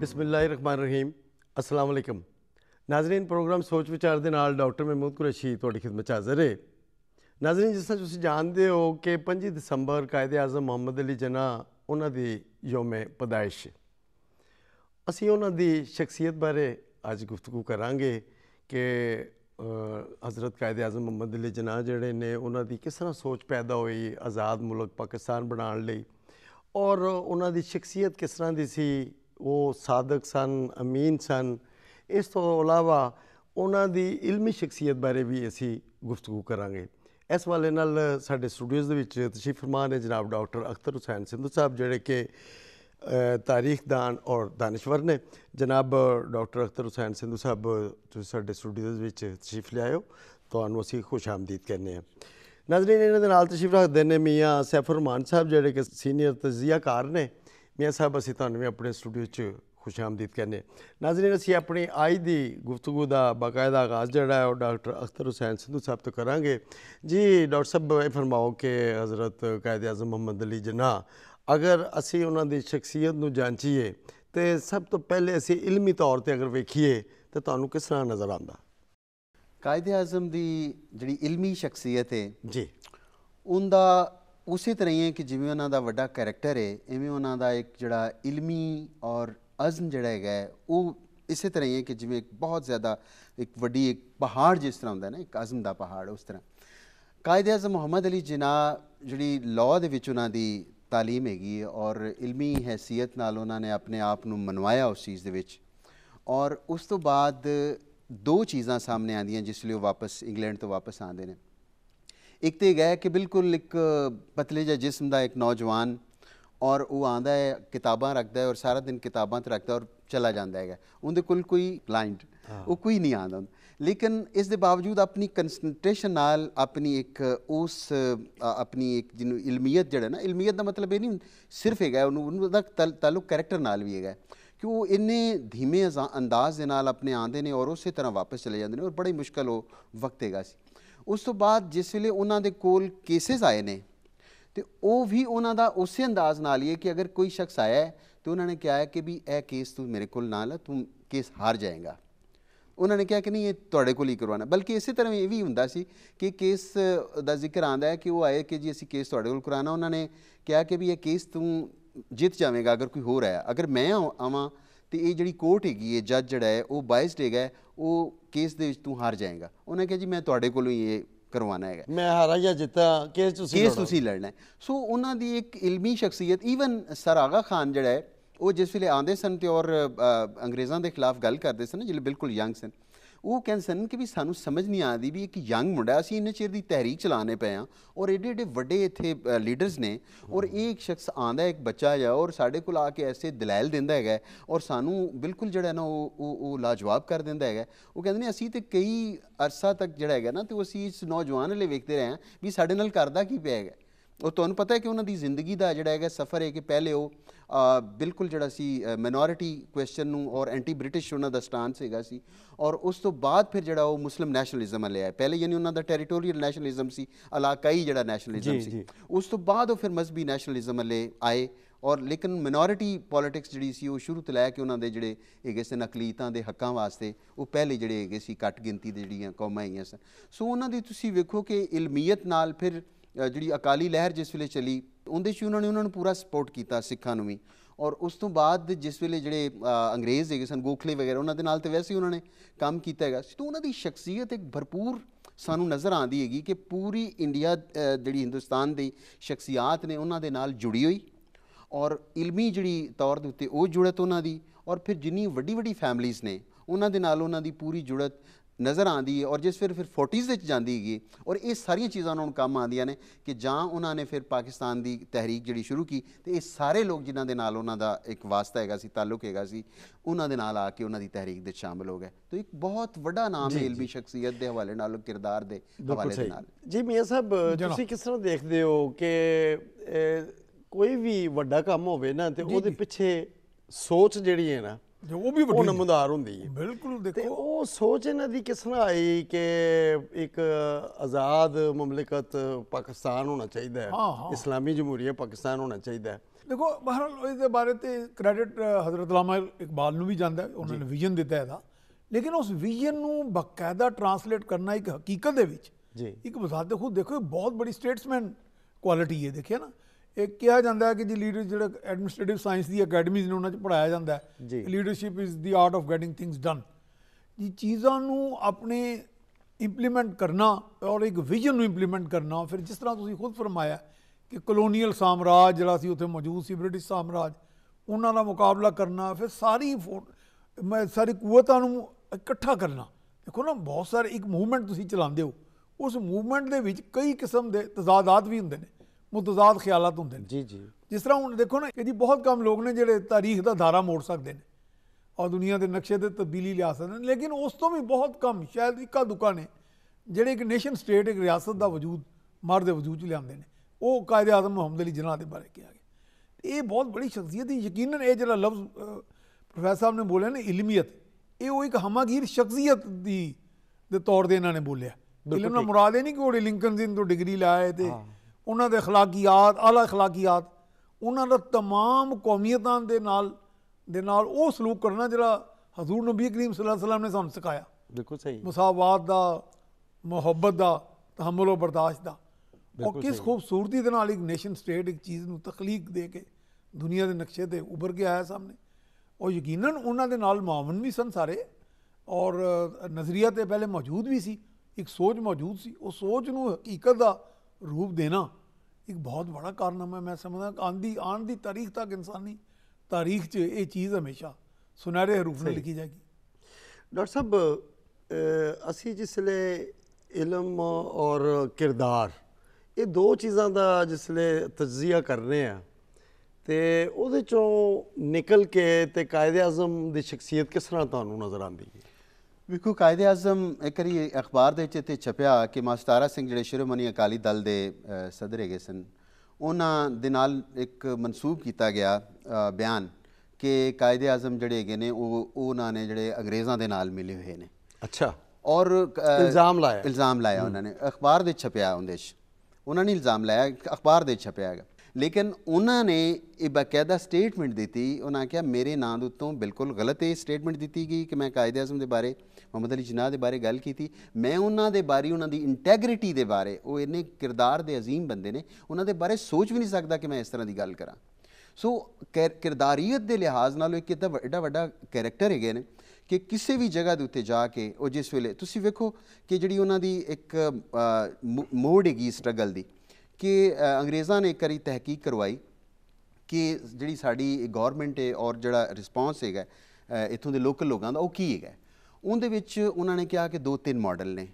ਬਿਸਮਿਲ੍ਲਾਹਿਰਰਹਿਮਾਨਿਰਰਹੀਮ ਅਸਲਾਮ ਅਲੈਕਮ ਨਾਜ਼ਰੀਨ ਪ੍ਰੋਗਰਾਮ ਸੋਚ ਵਿਚਾਰ ਦੇ ਨਾਲ ਡਾਕਟਰ ਮਹਿਮੂਦ ਕੁਰੈਸ਼ੀ ਤੁਹਾਡੀ ਖਿਦਮਤ ਚ ਹਾਜ਼ਰ ਹੈ ਨਾਜ਼ਰੀਨ ਜਿਸ ਤਰ੍ਹਾਂ ਤੁਸੀਂ ਜਾਣਦੇ ਹੋ ਕਿ 5 ਦਸੰਬਰ ਕਾਇਦੇ ਆਜ਼ਮ ਮੁਹੰਮਦ ਅਲੀ ਜਨਾ ਉਹਨਾਂ ਦੀ ਯੋਮੇ ਪਦਾਇਸ਼ ਅਸੀਂ ਉਹਨਾਂ ਦੀ ਸ਼ਖਸੀਅਤ ਬਾਰੇ ਅੱਜ ਗੁਫ਼ਤਗੂ ਕਰਾਂਗੇ ਕਿ ਹਜ਼ਰਤ ਕਾਇਦ ਆਜ਼ਮ ਮੁਹੰਮਦ ਅਲੀ ਜਨਾ ਜਿਹੜੇ ਨੇ ਉਹਨਾਂ ਦੀ ਕਿਸ ਤਰ੍ਹਾਂ ਸੋਚ ਪੈਦਾ ਹੋਈ ਆਜ਼ਾਦ ਮੁਲਕ ਪਾਕਿਸਤਾਨ ਬਣਾਉਣ ਲਈ ਔਰ ਉਹਨਾਂ ਦੀ ਸ਼ਖਸੀਅਤ ਕਿਸ ਤਰ੍ਹਾਂ ਦੀ ਸੀ ਉਹ ਸਾਦਕ ਸਨ ਅਮੀਨ ਸਨ ਇਸ ਤੋਂ ਇਲਾਵਾ ਉਹਨਾਂ ਦੀ ਇਲਮੀ ਸ਼ਖਸੀਅਤ ਬਾਰੇ ਵੀ ਅਸੀਂ ਗੁਫ਼ਤਗੂ ਕਰਾਂਗੇ ਇਸ ਵਾਲੇ ਨਾਲ ਸਾਡੇ ਸਟੂਡੀਓਜ਼ ਦੇ ਵਿੱਚ ਤਸ਼ਰੀਫ ਫਰਮਾਨ ਹੈ ਜਨਾਬ ਡਾਕਟਰ ਅਖਤਰ ਹੁਸੈਨ ਸਿੰਧੂ ਸਾਹਿਬ ਜਿਹੜੇ ਕਿ ਤਾਰੀਖਦਾਨ ਔਰ ਦਾਨਿਸ਼ਵਰ ਨੇ ਜਨਾਬ ਡਾਕਟਰ ਅਖਤਰ ਹੁਸੈਨ ਸਿੰਧੂ ਸਾਹਿਬ ਤੁਸੀਂ ਸਾਡੇ ਸਟੂਡੀਓਜ਼ ਵਿੱਚ ਤਸ਼ਰੀਫ ਲਿਆਇਓ ਤੁਹਾਨੂੰ ਅਸੀਂ ਖੁਸ਼ ਆਮਦੀਦ ਕਹਿੰਦੇ ਹਾਂ ਨਾਜ਼ਰੀਨ ਇਹਨਾਂ ਦੇ ਨਾਲ ਤਸ਼ਰੀਫ ਰੱਖਦੇ ਨੇ ਮੀਆਂ ਸੈਫਰ ਰਹਿਮਾਨ ਸਾਹਿਬ ਜਿਹੜੇ ਕਿ ਸੀਨੀਅਰ ਤਜ਼ੀਆਕਾਰ ਨੇ ਮੀਆਂ ਸਾਹਿਬ ਅਸੀਂ ਤੁਹਾਨੂੰ ਵੀ ਆਪਣੇ ਸਟੂਡੀਓ 'ਚ ਖੁਸ਼ਾਮਦੀਦ ਕਹਿੰਦੇ ਨਾਜ਼ਰੀਨ ਅਸੀਂ ਆਪਣੀ ਅੱਜ ਦੀ ਗੁਫ਼ਤਗੂ ਦਾ ਬਾਕਾਇਦਾ ਆਗਾਜ਼ ਜਿਹੜਾ ਹੈ ਉਹ ਡਾਕਟਰ ਅਖਤਰ ਹੁਸੈਨ ਸਿੰਧੂ ਸਾਹਿਬ ਤੋਂ ਕਰਾਂਗੇ ਜੀ ਡਾਕਟਰ ਸਾਹਿਬ ਇਹ ਫਰਮਾਓ ਕਿ ਹਜ਼ਰਤ ਕਾਇਦ ਆਜ਼ਮ ਮੁਹੰਮਦ ਅਲੀ ਜਨਾ ਅਗਰ ਅਸੀਂ ਉਹਨਾਂ ਦੀ ਸ਼ਖਸੀਅਤ ਨੂੰ ਜਾਂਚੀਏ ਤੇ ਸਭ ਤੋਂ ਪਹਿਲੇ ਅਸੀਂ ਇਲਮੀ ਤੌਰ ਤੇ ਅਗਰ ਵੇਖੀਏ ਤਾਂ ਤੁਹਾਨੂੰ ਕਿਸ ਤਰ੍ਹਾਂ ਨਜ਼ਰ ਆਉਂਦਾ ਕਾਇਦ ਆਜ਼ਮ ਦੀ ਜਿਹੜੀ ਇਲਮੀ ਸ਼ਖਸੀਅਤ ਹੈ ਜੀ ਉਹਦਾ ਉਸੇ ਤਰ੍ਹਾਂ ਹੀ ਹੈ ਕਿ ਜਿਵੇਂ ਉਹਨਾਂ ਦਾ ਵੱਡਾ ਕੈਰੈਕਟਰ ਹੈ ਐਵੇਂ ਉਹਨਾਂ ਦਾ ਇੱਕ ਜਿਹੜਾ ਇਲਮੀ ਔਰ ਅਜ਼ਮ ਜਿਹੜਾ ਹੈਗਾ ਉਹ ਇਸੇ ਤਰ੍ਹਾਂ ਹੀ ਹੈ ਕਿ ਜਿਵੇਂ ਇੱਕ ਬਹੁਤ ਜ਼ਿਆਦਾ ਇੱਕ ਵੱਡੀ ਇੱਕ ਪਹਾੜ ਜਿਸ ਤਰ੍ਹਾਂ ਹੁੰਦਾ ਹੈ ਨਾ ਇੱਕ ਅਜ਼ਮ ਦਾ ਪਹਾੜ ਉਸ ਤਰ੍ਹਾਂ ਕਾਇਦ ਅਜ਼ਮ ਮੁਹੰਮਦ ਅਲੀ ਜਿਨਾ ਜਿਹੜੀ ਲਾਅ ਦੇ ਵਿੱਚ ਉਹਨਾਂ ਦੀ تعلیم ਹੈਗੀ ਔਰ ਇਲਮੀ ਹیثیت ਨਾਲ ਉਹਨਾਂ ਨੇ ਆਪਣੇ ਆਪ ਨੂੰ ਮਨਵਾਇਆ ਉਸ ਚੀਜ਼ ਦੇ ਵਿੱਚ ਔਰ ਉਸ ਤੋਂ ਬਾਅਦ ਦੋ ਚੀਜ਼ਾਂ ਸਾਹਮਣੇ ਆਉਂਦੀਆਂ ਜਿਸ ਲਈ ਉਹ ਵਾਪਸ ਇੰਗਲੈਂਡ ਤੋਂ ਵਾਪਸ ਆਉਂਦੇ ਨੇ ਇੱਕ ਤੇ ਗਿਆ ਕਿ ਬਿਲਕੁਲ ਇੱਕ ਪਤਲੇ ਜਿਹਾ ਜਿਸਮ ਦਾ ਇੱਕ ਨੌਜਵਾਨ ਔਰ ਉਹ ਆਂਦਾ ਹੈ ਕਿਤਾਬਾਂ ਰੱਖਦਾ ਹੈ ਔਰ ਸਾਰਾ ਦਿਨ ਕਿਤਾਬਾਂ ਤੇ ਰੱਖਦਾ ਔਰ ਚਲਾ ਜਾਂਦਾ ਹੈਗਾ ਉਹਦੇ ਕੋਲ ਕੋਈ ਕਲਾਇੰਟ ਉਹ ਕੋਈ ਨਹੀਂ ਆਂਦਾ ਲੇਕਿਨ ਇਸ ਦੇ ਬਾਵਜੂਦ ਆਪਣੀ ਕਨਸੈਂਟ੍ਰੇਸ਼ਨ ਨਾਲ ਆਪਣੀ ਇੱਕ ਉਸ ਆਪਣੀ ਇੱਕ ਜਿਹਨੂੰ ਇਲਮੀਅਤ ਜਿਹੜਾ ਨਾ ਇਲਮੀਅਤ ਦਾ ਮਤਲਬ ਇਹ ਨਹੀਂ ਸਿਰਫ ਹੈਗਾ ਉਹਨੂੰ ਉਹਦਾ ਤਾਲੁਕ ਕੈਰੈਕਟਰ ਨਾਲ ਵੀ ਹੈਗਾ ਕਿ ਉਹ ਇੰਨੇ ਧੀਮੇ ਅੰਦਾਜ਼ ਦੇ ਨਾਲ ਆਪਣੇ ਆਂਦੇ ਨੇ ਔਰ ਉਸੇ ਤਰ੍ਹਾਂ ਵਾਪਸ ਚਲੇ ਜਾਂਦੇ ਨੇ ਔਰ ਬੜੀ ਮੁਸ਼ਕਲ ਉਹ ਵਕਤ ਹੈਗਾ ਸੀ ਉਸ ਤੋਂ ਬਾਅਦ ਜਿਸ ਵੇਲੇ ਉਹਨਾਂ ਦੇ ਕੋਲ ਕੇਸਸ ਆਏ ਨੇ ਤੇ ਉਹ ਵੀ ਉਹਨਾਂ ਦਾ ਉਸੇ ਅੰਦਾਜ਼ ਨਾਲ ਹੀ ਹੈ ਕਿ ਅਗਰ ਕੋਈ ਸ਼ਖਸ ਆਇਆ ਹੈ ਤੇ ਉਹਨਾਂ ਨੇ ਕਿਹਾ ਹੈ ਕਿ ਵੀ ਇਹ ਕੇਸ ਤੂੰ ਮੇਰੇ ਕੋਲ ਨਾ ਲਾ ਤੂੰ ਕੇਸ ਹਾਰ ਜਾਏਗਾ ਉਹਨਾਂ ਨੇ ਕਿਹਾ ਕਿ ਨਹੀਂ ਇਹ ਤੁਹਾਡੇ ਕੋਲ ਹੀ ਕਰਵਾਣਾ ਬਲਕਿ ਇਸੇ ਤਰ੍ਹਾਂ ਇਹ ਵੀ ਹੁੰਦਾ ਸੀ ਕਿ ਕੇਸ ਦਾ ਜ਼ਿਕਰ ਆਂਦਾ ਹੈ ਕਿ ਉਹ ਆਏ ਕਿ ਜੀ ਅਸੀਂ ਕੇਸ ਤੁਹਾਡੇ ਕੋਲ ਕਰਾਣਾ ਉਹਨਾਂ ਨੇ ਕਿਹਾ ਕਿ ਵੀ ਇਹ ਕੇਸ ਤੂੰ ਜਿੱਤ ਜਾਵੇਂਗਾ ਅਗਰ ਕੋਈ ਹੋਰ ਆਇਆ ਅਗਰ ਮੈਂ ਆਵਾਂ ਤੇ ਇਹ ਜਿਹੜੀ ਕੋਰਟ ਹੈਗੀ ਹੈ ਜੱਜ ਜਿਹੜਾ ਹੈ ਉਹ ਬਾਇਸਡ ਹੈਗਾ ਉਹ ਕੇਸ ਦੇ ਵਿੱਚ ਤੂੰ ਹਾਰ ਜਾਏਗਾ ਉਹਨੇ ਕਿਹਾ ਜੀ ਮੈਂ ਤੁਹਾਡੇ ਕੋਲੋਂ ਹੀ ਇਹ ਕਰਵਾਣਾ ਹੈਗਾ ਮੈਂ ਹਾਰਾਂ ਜਾਂ ਜਿੱਤਾਂ ਕੇਸ ਤੁਸੀਂ ਕੇਸ ਤੁਸੀਂ ਲੜਨਾ ਸੋ ਉਹਨਾਂ ਦੀ ਇੱਕ ਇਲਮੀ ਸ਼ਖਸੀਅਤ ਈਵਨ ਸਰਾਗਾ ਖਾਨ ਜਿਹੜਾ ਹੈ ਉਹ ਜਿਸ ਵੇਲੇ ਆਂਦੇ ਸਨ ਤੇ ਔਰ ਅੰਗਰੇਜ਼ਾਂ ਦੇ ਖਿਲਾਫ ਗੱਲ ਕਰਦੇ ਸਨ ਜਿਹੜੇ ਬਿਲਕੁਲ ਯੰਗ ਸਨ ਉਹ ਕਹਿੰਦੇ ਸਨ ਕਿ ਵੀ ਸਾਨੂੰ ਸਮਝ ਨਹੀਂ ਆਦੀ ਵੀ ਇੱਕ ਯੰਗ ਮੁੰਡਾ ਅਸੀਂ ਇੰਨੇ ਚਿਰ ਦੀ ਤਹਿਰੀਕ ਚਲਾਣੇ ਪਏ ਆ ਔਰ ਏਡੇ ਏਡੇ ਵੱਡੇ ਇੱਥੇ ਲੀਡਰਸ ਨੇ ਔਰ ਇਹ ਇੱਕ ਸ਼ਖਸ ਆਂਦਾ ਇੱਕ ਬੱਚਾ ਆ ਔਰ ਸਾਡੇ ਕੋਲ ਆ ਕੇ ਐਸੇ ਦਲਾਇਲ ਦਿੰਦਾ ਹੈਗਾ ਔਰ ਸਾਨੂੰ ਬਿਲਕੁਲ ਜਿਹੜਾ ਨਾ ਉਹ ਉਹ ਲਾਜਵਾਬ ਕਰ ਦਿੰਦਾ ਹੈਗਾ ਉਹ ਕਹਿੰਦੇ ਨੇ ਅਸੀਂ ਤੇ ਕਈ ਅਰਸਾ ਤੱਕ ਜਿਹੜਾ ਹੈਗਾ ਨਾ ਤੇ ਅਸੀਂ ਇਸ ਨੌਜਵਾਨ ਲਈ ਵੇਖਦੇ ਰਹੇ ਆ ਵੀ ਸਾਡੇ ਨਾਲ ਕਰਦਾ ਕੀ ਪਿਆ ਹੈਗਾ ਉਹ ਤੁਹਾਨੂੰ ਪਤਾ ਹੈ ਕਿ ਉਹਨਾਂ ਦੀ ਜ਼ਿੰਦਗੀ ਦਾ ਜਿਹੜਾ ਹੈਗਾ ਸਫ਼ਰ ਹੈ ਕਿ ਪਹਿਲੇ ਉਹ ਬਿਲਕੁਲ ਜਿਹੜਾ ਸੀ ਮਿਨੋਰਿਟੀ ਕੁਐਸਚਨ ਨੂੰ ਔਰ ਐਂਟੀ ਬ੍ਰਿਟਿਸ਼ ਉਹਨਾਂ ਦਾ ਸਟਾਂਸ ਹੈਗਾ ਸੀ ਔਰ ਉਸ ਤੋਂ ਬਾਅਦ ਫਿਰ ਜਿਹੜਾ ਉਹ ਮੁਸਲਮ ਨੈਸ਼ਨਲਿਜ਼ਮ ਲੈ ਆਇਆ ਪਹਿਲੇ ਯਾਨੀ ਉਹਨਾਂ ਦਾ ਟੈਰੀਟੋਰੀਅਲ ਨੈਸ਼ਨਲਿਜ਼ਮ ਸੀ ਇਲਾਕਾਈ ਜਿਹੜਾ ਨੈਸ਼ਨਲਿਜ਼ਮ ਸੀ ਉਸ ਤੋਂ ਬਾਅਦ ਉਹ ਫਿਰ ਮਜ਼ਬੀ ਨੈਸ਼ਨਲਿਜ਼ਮ ਲੈ ਆਏ ਔਰ ਲੇਕਿਨ ਮਿਨੋਰਿਟੀ ਪੋਲਿਟਿਕਸ ਜਿਹੜੀ ਸੀ ਉਹ ਸ਼ੁਰੂ ਤੋਂ ਲੈ ਕੇ ਉਹਨਾਂ ਦੇ ਜਿਹੜੇ ਇਹਗੇ ਸਨ ਅਕਲੀਤਾਂ ਦੇ ਹੱਕਾਂ ਵਾਸਤੇ ਉਹ ਪਹਿਲੇ ਜਿਹੜੇ ਇਹਗੇ ਸੀ ਘੱਟ ਗਿਣਤੀ ਦੇ ਜਿਹੜੀਆਂ ਕੌਮਾਂ ਆਈਆਂ ਸਨ ਸੋ ਉਹਨਾਂ ਦੀ ਤੁਸੀਂ ਵੇਖੋ ਕਿ ਇਲਮੀਅਤ ਨਾਲ ਫਿਰ ਜਿਹੜੀ ਅਕਾਲੀ ਲਹਿਰ ਜਿਸ ਵੇਲੇ ਚੱਲੀ ਉਹਦੇ 'ਚ ਉਹਨਾਂ ਨੇ ਉਹਨਾਂ ਨੂੰ ਪੂਰਾ ਸਪੋਰਟ ਕੀਤਾ ਸਿੱਖਾਂ ਨੂੰ ਵੀ ਔਰ ਉਸ ਤੋਂ ਬਾਅਦ ਜਿਸ ਵੇਲੇ ਜਿਹੜੇ ਅੰਗਰੇਜ਼ ਹੈਗੇ ਸਨ ਗੋਖਲੇ ਵਗੈਰਾ ਉਹਨਾਂ ਦੇ ਨਾਲ ਤੇ ਵੈਸੇ ਉਹਨਾਂ ਨੇ ਕੰਮ ਕੀਤਾ ਹੈਗਾ ਸੋ ਉਹਨਾਂ ਦੀ ਸ਼ਖਸੀਅਤ ਇੱਕ ਭਰਪੂਰ ਸਾਨੂੰ ਨਜ਼ਰ ਆਂਦੀ ਹੈਗੀ ਕਿ ਪੂਰੀ ਇੰਡੀਆ ਜਿਹੜੀ ਹਿੰਦੁਸਤਾਨ ਦੀ ਸ਼ਖਸੀਅਤ ਨੇ ਉਹਨਾਂ ਦੇ ਨਾਲ ਜੁੜੀ ਹੋਈ ਔਰ ਇਲਮੀ ਜਿਹੜੀ ਤੌਰ ਦੇ ਉੱਤੇ ਉਹ ਜੁੜਤ ਉਹਨਾਂ ਦੀ ਔਰ ਫਿਰ ਜਿੰਨੀ ਵੱਡੀ ਵੱਡੀ ਫੈਮਲੀਆਂ ਨੇ ਉਹਨਾਂ ਦੇ ਨਾਲ ਉਹਨਾਂ ਦੀ ਪੂਰੀ ਜੁੜਤ ਨਜ਼ਰ ਆਂਦੀ ਹੈ ਔਰ ਜਿਸ ਫਿਰ ਫਿਰ 40s ਵਿੱਚ ਜਾਂਦੀ ਹੈਗੀ ਔਰ ਇਹ ਸਾਰੀਆਂ ਚੀਜ਼ਾਂ ਉਹਨਾਂ ਨੂੰ ਕੰਮ ਆਂਦੀਆਂ ਨੇ ਕਿ ਜਾਂ ਉਹਨਾਂ ਨੇ ਫਿਰ ਪਾਕਿਸਤਾਨ ਦੀ ਤਹਿਰੀਕ ਜਿਹੜੀ ਸ਼ੁਰੂ ਕੀ ਤੇ ਇਹ ਸਾਰੇ ਲੋਕ ਜਿਨ੍ਹਾਂ ਦੇ ਨਾਲ ਉਹਨਾਂ ਦਾ ਇੱਕ ਵਾਸਤਾ ਹੈਗਾ ਸੀ ਤਾਲੁਕ ਹੈਗਾ ਸੀ ਉਹਨਾਂ ਦੇ ਨਾਲ ਆ ਕੇ ਉਹਨਾਂ ਦੀ ਤਹਿਰੀਕ ਦੇ ਸ਼ਾਮਲ ਹੋ ਗਏ ਤੇ ਇੱਕ ਬਹੁਤ ਵੱਡਾ ਨਾਮ ਹੈ ਇਲਮੀ ਸ਼ਖਸੀਅਤ ਦੇ ਹਵਾਲੇ ਨਾਲ ਕਿਰਦਾਰ ਦੇ ਹਵਾਲੇ ਦੇ ਨਾਲ ਜੀ ਮੀਆਂ ਸਾਹਿਬ ਤੁਸੀਂ ਕਿਸ ਤਰ੍ਹਾਂ ਦੇਖਦੇ ਹੋ ਕਿ ਕੋਈ ਵੀ ਵੱਡਾ ਕੰਮ ਹੋਵੇ ਨਾ ਤੇ ਉਹਦੇ ਪਿੱਛੇ ਸੋਚ ਜਿਹੜੀ ਹੈ ਨਾ ਜੋ ਉਹ ਵੀ ਵੱਡੀ ਉਹ ਨਮਦਾਰ ਹੁੰਦੀ ਹੈ ਬਿਲਕੁਲ ਦੇਖੋ ਉਹ ਸੋਚ ਇਹਨਾਂ ਦੀ ਕਿਸ ਤਰ੍ਹਾਂ ਆਈ ਕਿ ਇੱਕ ਆਜ਼ਾਦ ਮਮਲਕਤ ਪਾਕਿਸਤਾਨ ਹੋਣਾ ਚਾਹੀਦਾ ਹੈ ਇਸਲਾਮੀ ਜਮਹੂਰੀਆ ਪਾਕਿਸਤਾਨ ਹੋਣਾ ਚਾਹੀਦਾ ਹੈ ਦੇਖੋ ਬਹਰਾਲ ਇਸ ਦੇ ਬਾਰੇ ਤੇ ਕ੍ਰੈਡਿਟ ਹਜ਼ਰਤ ਲਾਮਾ ਇਕਬਾਲ ਨੂੰ ਵੀ ਜਾਂਦਾ ਉਹਨਾਂ ਨੇ ਵਿਜ਼ਨ ਦਿੱਤਾ ਇਹਦਾ ਲੇਕਿਨ ਉਸ ਵਿਜ਼ਨ ਨੂੰ ਬਕਾਇਦਾ ਟਰਾਂਸਲੇਟ ਕਰਨਾ ਇੱਕ ਹਕੀਕਤ ਦੇ ਵਿੱਚ ਜੀ ਇੱਕ ਵਜ਼ਾਤ ਦੇਖੋ ਦੇਖੋ ਬਹੁਤ ਬੜੀ ਸਟੇਟਸਮੈਨ ਕੁਆਲਿਟੀ ਹੈ ਦੇਖਿਆ ਨਾ ਇਹ ਕਿਹਾ ਜਾਂਦਾ ਹੈ ਕਿ ਜੀ ਲੀਡਰ ਜਿਹੜਾ ਐਡਮਿਨਿਸਟ੍ਰੇਟਿਵ ਸਾਇੰਸ ਦੀ ਅਕੈਡਮੀਜ਼ ਨੇ ਉਹਨਾਂ 'ਚ ਪੜਾਇਆ ਜਾਂਦਾ ਹੈ leadership is the art of getting things done ਜੀ ਚੀਜ਼ਾਂ ਨੂੰ ਆਪਣੇ ਇੰਪਲੀਮੈਂਟ ਕਰਨਾ ਔਰ ਇੱਕ ਵਿਜ਼ਨ ਨੂੰ ਇੰਪਲੀਮੈਂਟ ਕਰਨਾ ਫਿਰ ਜਿਸ ਤਰ੍ਹਾਂ ਤੁਸੀਂ ਖੁਦ ਫਰਮਾਇਆ ਕਿ ਕਲੋਨੀਅਲ ਸਾਮਰਾਜ ਜਿਹੜਾ ਸੀ ਉੱਥੇ ਮੌਜੂਦ ਸੀ ਬ੍ਰਿਟਿਸ਼ ਸਾਮਰਾਜ ਉਹਨਾਂ ਦਾ ਮੁਕਾਬਲਾ ਕਰਨਾ ਫਿਰ ਸਾਰੀ ਮੈਂ ਸਾਰੀ ਕੂਵਤਾਂ ਨੂੰ ਇਕੱਠਾ ਕਰਨਾ ਦੇਖੋ ਨਾ ਬਹੁਤ ਸਾਰੇ ਇੱਕ ਮੂਵਮੈਂਟ ਤੁਸੀਂ ਚਲਾਉਂਦੇ ਹੋ ਉਸ ਮੂਵਮੈਂਟ ਦੇ ਵਿੱਚ ਕਈ ਕਿਸਮ ਦੇ ਤਜ਼ਾਦਾਤ ਵੀ ਹੁੰਦੇ ਨੇ ਮੁਤਜ਼ਾਦ ਖਿਆਲਤ ਹੁੰਦੇ ਨੇ ਜੀ ਜੀ ਜਿਸ ਤਰ੍ਹਾਂ ਹੁਣ ਦੇਖੋ ਨਾ ਕਿ ਜੀ ਬਹੁਤ ਕਮ ਲੋਕ ਨੇ ਜਿਹੜੇ ਤਾਰੀਖ ਦਾ ਧਾਰਾ ਮੋੜ ਸਕਦੇ ਨੇ ਔਰ ਦੁਨੀਆ ਦੇ ਨਕਸ਼ੇ ਤੇ ਤਬਦੀਲੀ ਲਿਆ ਸਕਦੇ ਨੇ ਲੇਕਿਨ ਉਸ ਤੋਂ ਵੀ ਬਹੁਤ ਕਮ ਸ਼ਾਇਦ ਇੱਕਾ ਦੁਕਾ ਨੇ ਜਿਹੜੇ ਇੱਕ ਨੇਸ਼ਨ ਸਟੇਟ ਇੱਕ ਰਿਆਸਤ ਦਾ ਵਜੂਦ ਮਰ ਦੇ ਵਜੂਦ ਚ ਲਿਆਉਂਦੇ ਨੇ ਉਹ ਕਾਇਦ ਆਜ਼ਮ ਮੁਹੰਮਦ ਅਲੀ ਜਿਨਾਹ ਦੇ ਬਾਰੇ ਕਿਹਾ ਗਿਆ ਇਹ ਬਹੁਤ ਬੜੀ ਸ਼ਖਸੀਅਤ ਹੀ ਯਕੀਨਨ ਇਹ ਜਿਹੜਾ ਲਫ਼ਜ਼ ਪ੍ਰੋਫੈਸਰ ਸਾਹਿਬ ਨੇ ਬੋਲਿਆ ਨਾ ਇਲਮੀਅਤ ਇਹ ਉਹ ਇੱਕ ਹਮਾਗੀਰ ਸ਼ਖਸੀਅਤ ਦੀ ਦੇ ਤੌਰ ਤੇ ਇਹਨਾਂ ਨੇ ਬੋਲਿਆ ਇਲਮ ਨਾਲ ਮੁਰਾਦ ਇਹ ਨਹੀਂ ਕਿ ਉਹ ਲਿੰਕਨ ਜੀ ਤੋਂ ਡਿਗਰੀ ਲਾਏ ਤੇ انہوں کے اخلاقیات اعلیٰ اخلاقیات انہوں نے تمام دے نال نال قومیت سلوک کرنا جڑا حضور نبی کریم صلی اللہ علیہ وسلم نے سم سکھایا مساوات دا محبت دا تحمل و برداشت دا اور کس خوبصورتی دے نال ایک نیشن سٹیٹ ایک چیز نو تخلیق دے کے دنیا دے نقشے سے ابھر کے آیا سامنے اور یقیناً انہوں دے نال معاون بھی سن سارے اور نظریہ تے پہلے موجود بھی سی ایک سوچ موجود سی اس سوچ نو حقیقت دا روپ دینا ਇੱਕ ਬਹੁਤ ਬੜਾ ਕਾਰਨਾਮਾ ਮੈਂ ਸਮਝਦਾ ਆਂਦੀ ਆਣ ਦੀ ਤਾਰੀਖ ਤੱਕ ਇਨਸਾਨੀ ਤਾਰੀਖ 'ਚ ਇਹ ਚੀਜ਼ ਹਮੇਸ਼ਾ ਸੁਨਹਿਰੇ ਹਰੂਫ ਨਾਲ ਲਿਖੀ ਜਾਏਗੀ ਡਾਕਟਰ ਸਾਹਿਬ ਅਸੀਂ ਜਿਸਲੇ ਇਲਮ ਔਰ ਕਿਰਦਾਰ ਇਹ ਦੋ ਚੀਜ਼ਾਂ ਦਾ ਜਿਸਲੇ ਤਜਜ਼ੀਆ ਕਰਨੇ ਆ ਤੇ ਉਹਦੇ ਚੋਂ ਨਿਕਲ ਕੇ ਤੇ ਕਾਇਦ ਆਜ਼ਮ ਦੀ ਸ਼ਖਸੀਅਤ ਕਿਸ ਤਰ੍ਹਾਂ ਤੁਹਾਨੂੰ ਨਜ਼ਰ ਆਉਂਦੀ ਹੈ بکو قائد اعظم ایک اخبار دے چھتے چھپیا کہ ماستارہ سنگھ جڑے شروع منی اکالی دل دے صدر ہے سن اونا دنال ایک منصوب کیتا گیا بیان کہ قائد اعظم جڑے نے اونا نے جڑے انگریزوں دنال نام ملے ہوئے نے اچھا اور الزام لائے الزام لائے انہوں نے اخبار دے چھپیا اندیش اندہ نے الزام لائے اخبار دے چھپیا ہے ਲੇਕਿਨ ਉਹਨਾਂ ਨੇ ਇਹ ਬਕਾਇਦਾ ਸਟੇਟਮੈਂਟ ਦਿੱਤੀ ਉਹਨਾਂ ਕਿਹਾ ਮੇਰੇ ਨਾਂ ਦੇ ਉੱਤੋਂ ਬਿਲਕੁਲ ਗਲਤ ਇਹ ਸਟੇਟਮੈਂਟ ਦਿੱਤੀ ਗਈ ਕਿ ਮੈਂ ਕਾਇਦੇ ਆਜ਼ਮ ਦੇ ਬਾਰੇ ਮੁਹੰਮਦ ਅਲੀ ਜਨਾਹ ਦੇ ਬਾਰੇ ਗੱਲ ਕੀਤੀ ਮੈਂ ਉਹਨਾਂ ਦੇ ਬਾਰੇ ਉਹਨਾਂ ਦੀ ਇੰਟੈਗ੍ਰਿਟੀ ਦੇ ਬਾਰੇ ਉਹ ਇੰਨੇ ਕਿਰਦਾਰ ਦੇ عظیم ਬੰਦੇ ਨੇ ਉਹਨਾਂ ਦੇ ਬਾਰੇ ਸੋਚ ਵੀ ਨਹੀਂ ਸਕਦਾ ਕਿ ਮੈਂ ਇਸ ਤਰ੍ਹਾਂ ਦੀ ਗੱਲ ਕਰਾਂ ਸੋ ਕਿਰਦਾਰੀਅਤ ਦੇ ਲਿਹਾਜ਼ ਨਾਲ ਇੱਕ ਇਦਾਂ ਵੱਡਾ ਵੱਡਾ ਕੈਰੈਕਟਰ ਹੈਗੇ ਨੇ ਕਿ ਕਿਸੇ ਵੀ ਜਗ੍ਹਾ ਦੇ ਉੱਤੇ ਜਾ ਕੇ ਉਹ ਜਿਸ ਵੇਲੇ ਤੁਸੀਂ ਵੇਖੋ ਕਿ ਜਿਹੜੀ ਉਹਨਾਂ ਦੀ ਇੱਕ ਮੋੜ ਹੈਗੀ ਸਟਰਗਲ ਦੀ ਕਿ ਅੰਗਰੇਜ਼ਾਂ ਨੇ ਕਰੀ ਤਹਿਕੀਕ ਕਰਵਾਈ ਕਿ ਜਿਹੜੀ ਸਾਡੀ ਗਵਰਨਮੈਂਟ ਹੈ ਔਰ ਜਿਹੜਾ ਰਿਸਪੌਂਸ ਹੈਗਾ ਇਥੋਂ ਦੇ ਲੋਕਲ ਲੋਕਾਂ ਦਾ ਉਹ ਕੀ ਹੈਗਾ ਉਹਦੇ ਵਿੱਚ ਉਹਨਾਂ ਨੇ ਕਿਹਾ ਕਿ ਦੋ ਤਿੰਨ ਮਾਡਲ ਨੇ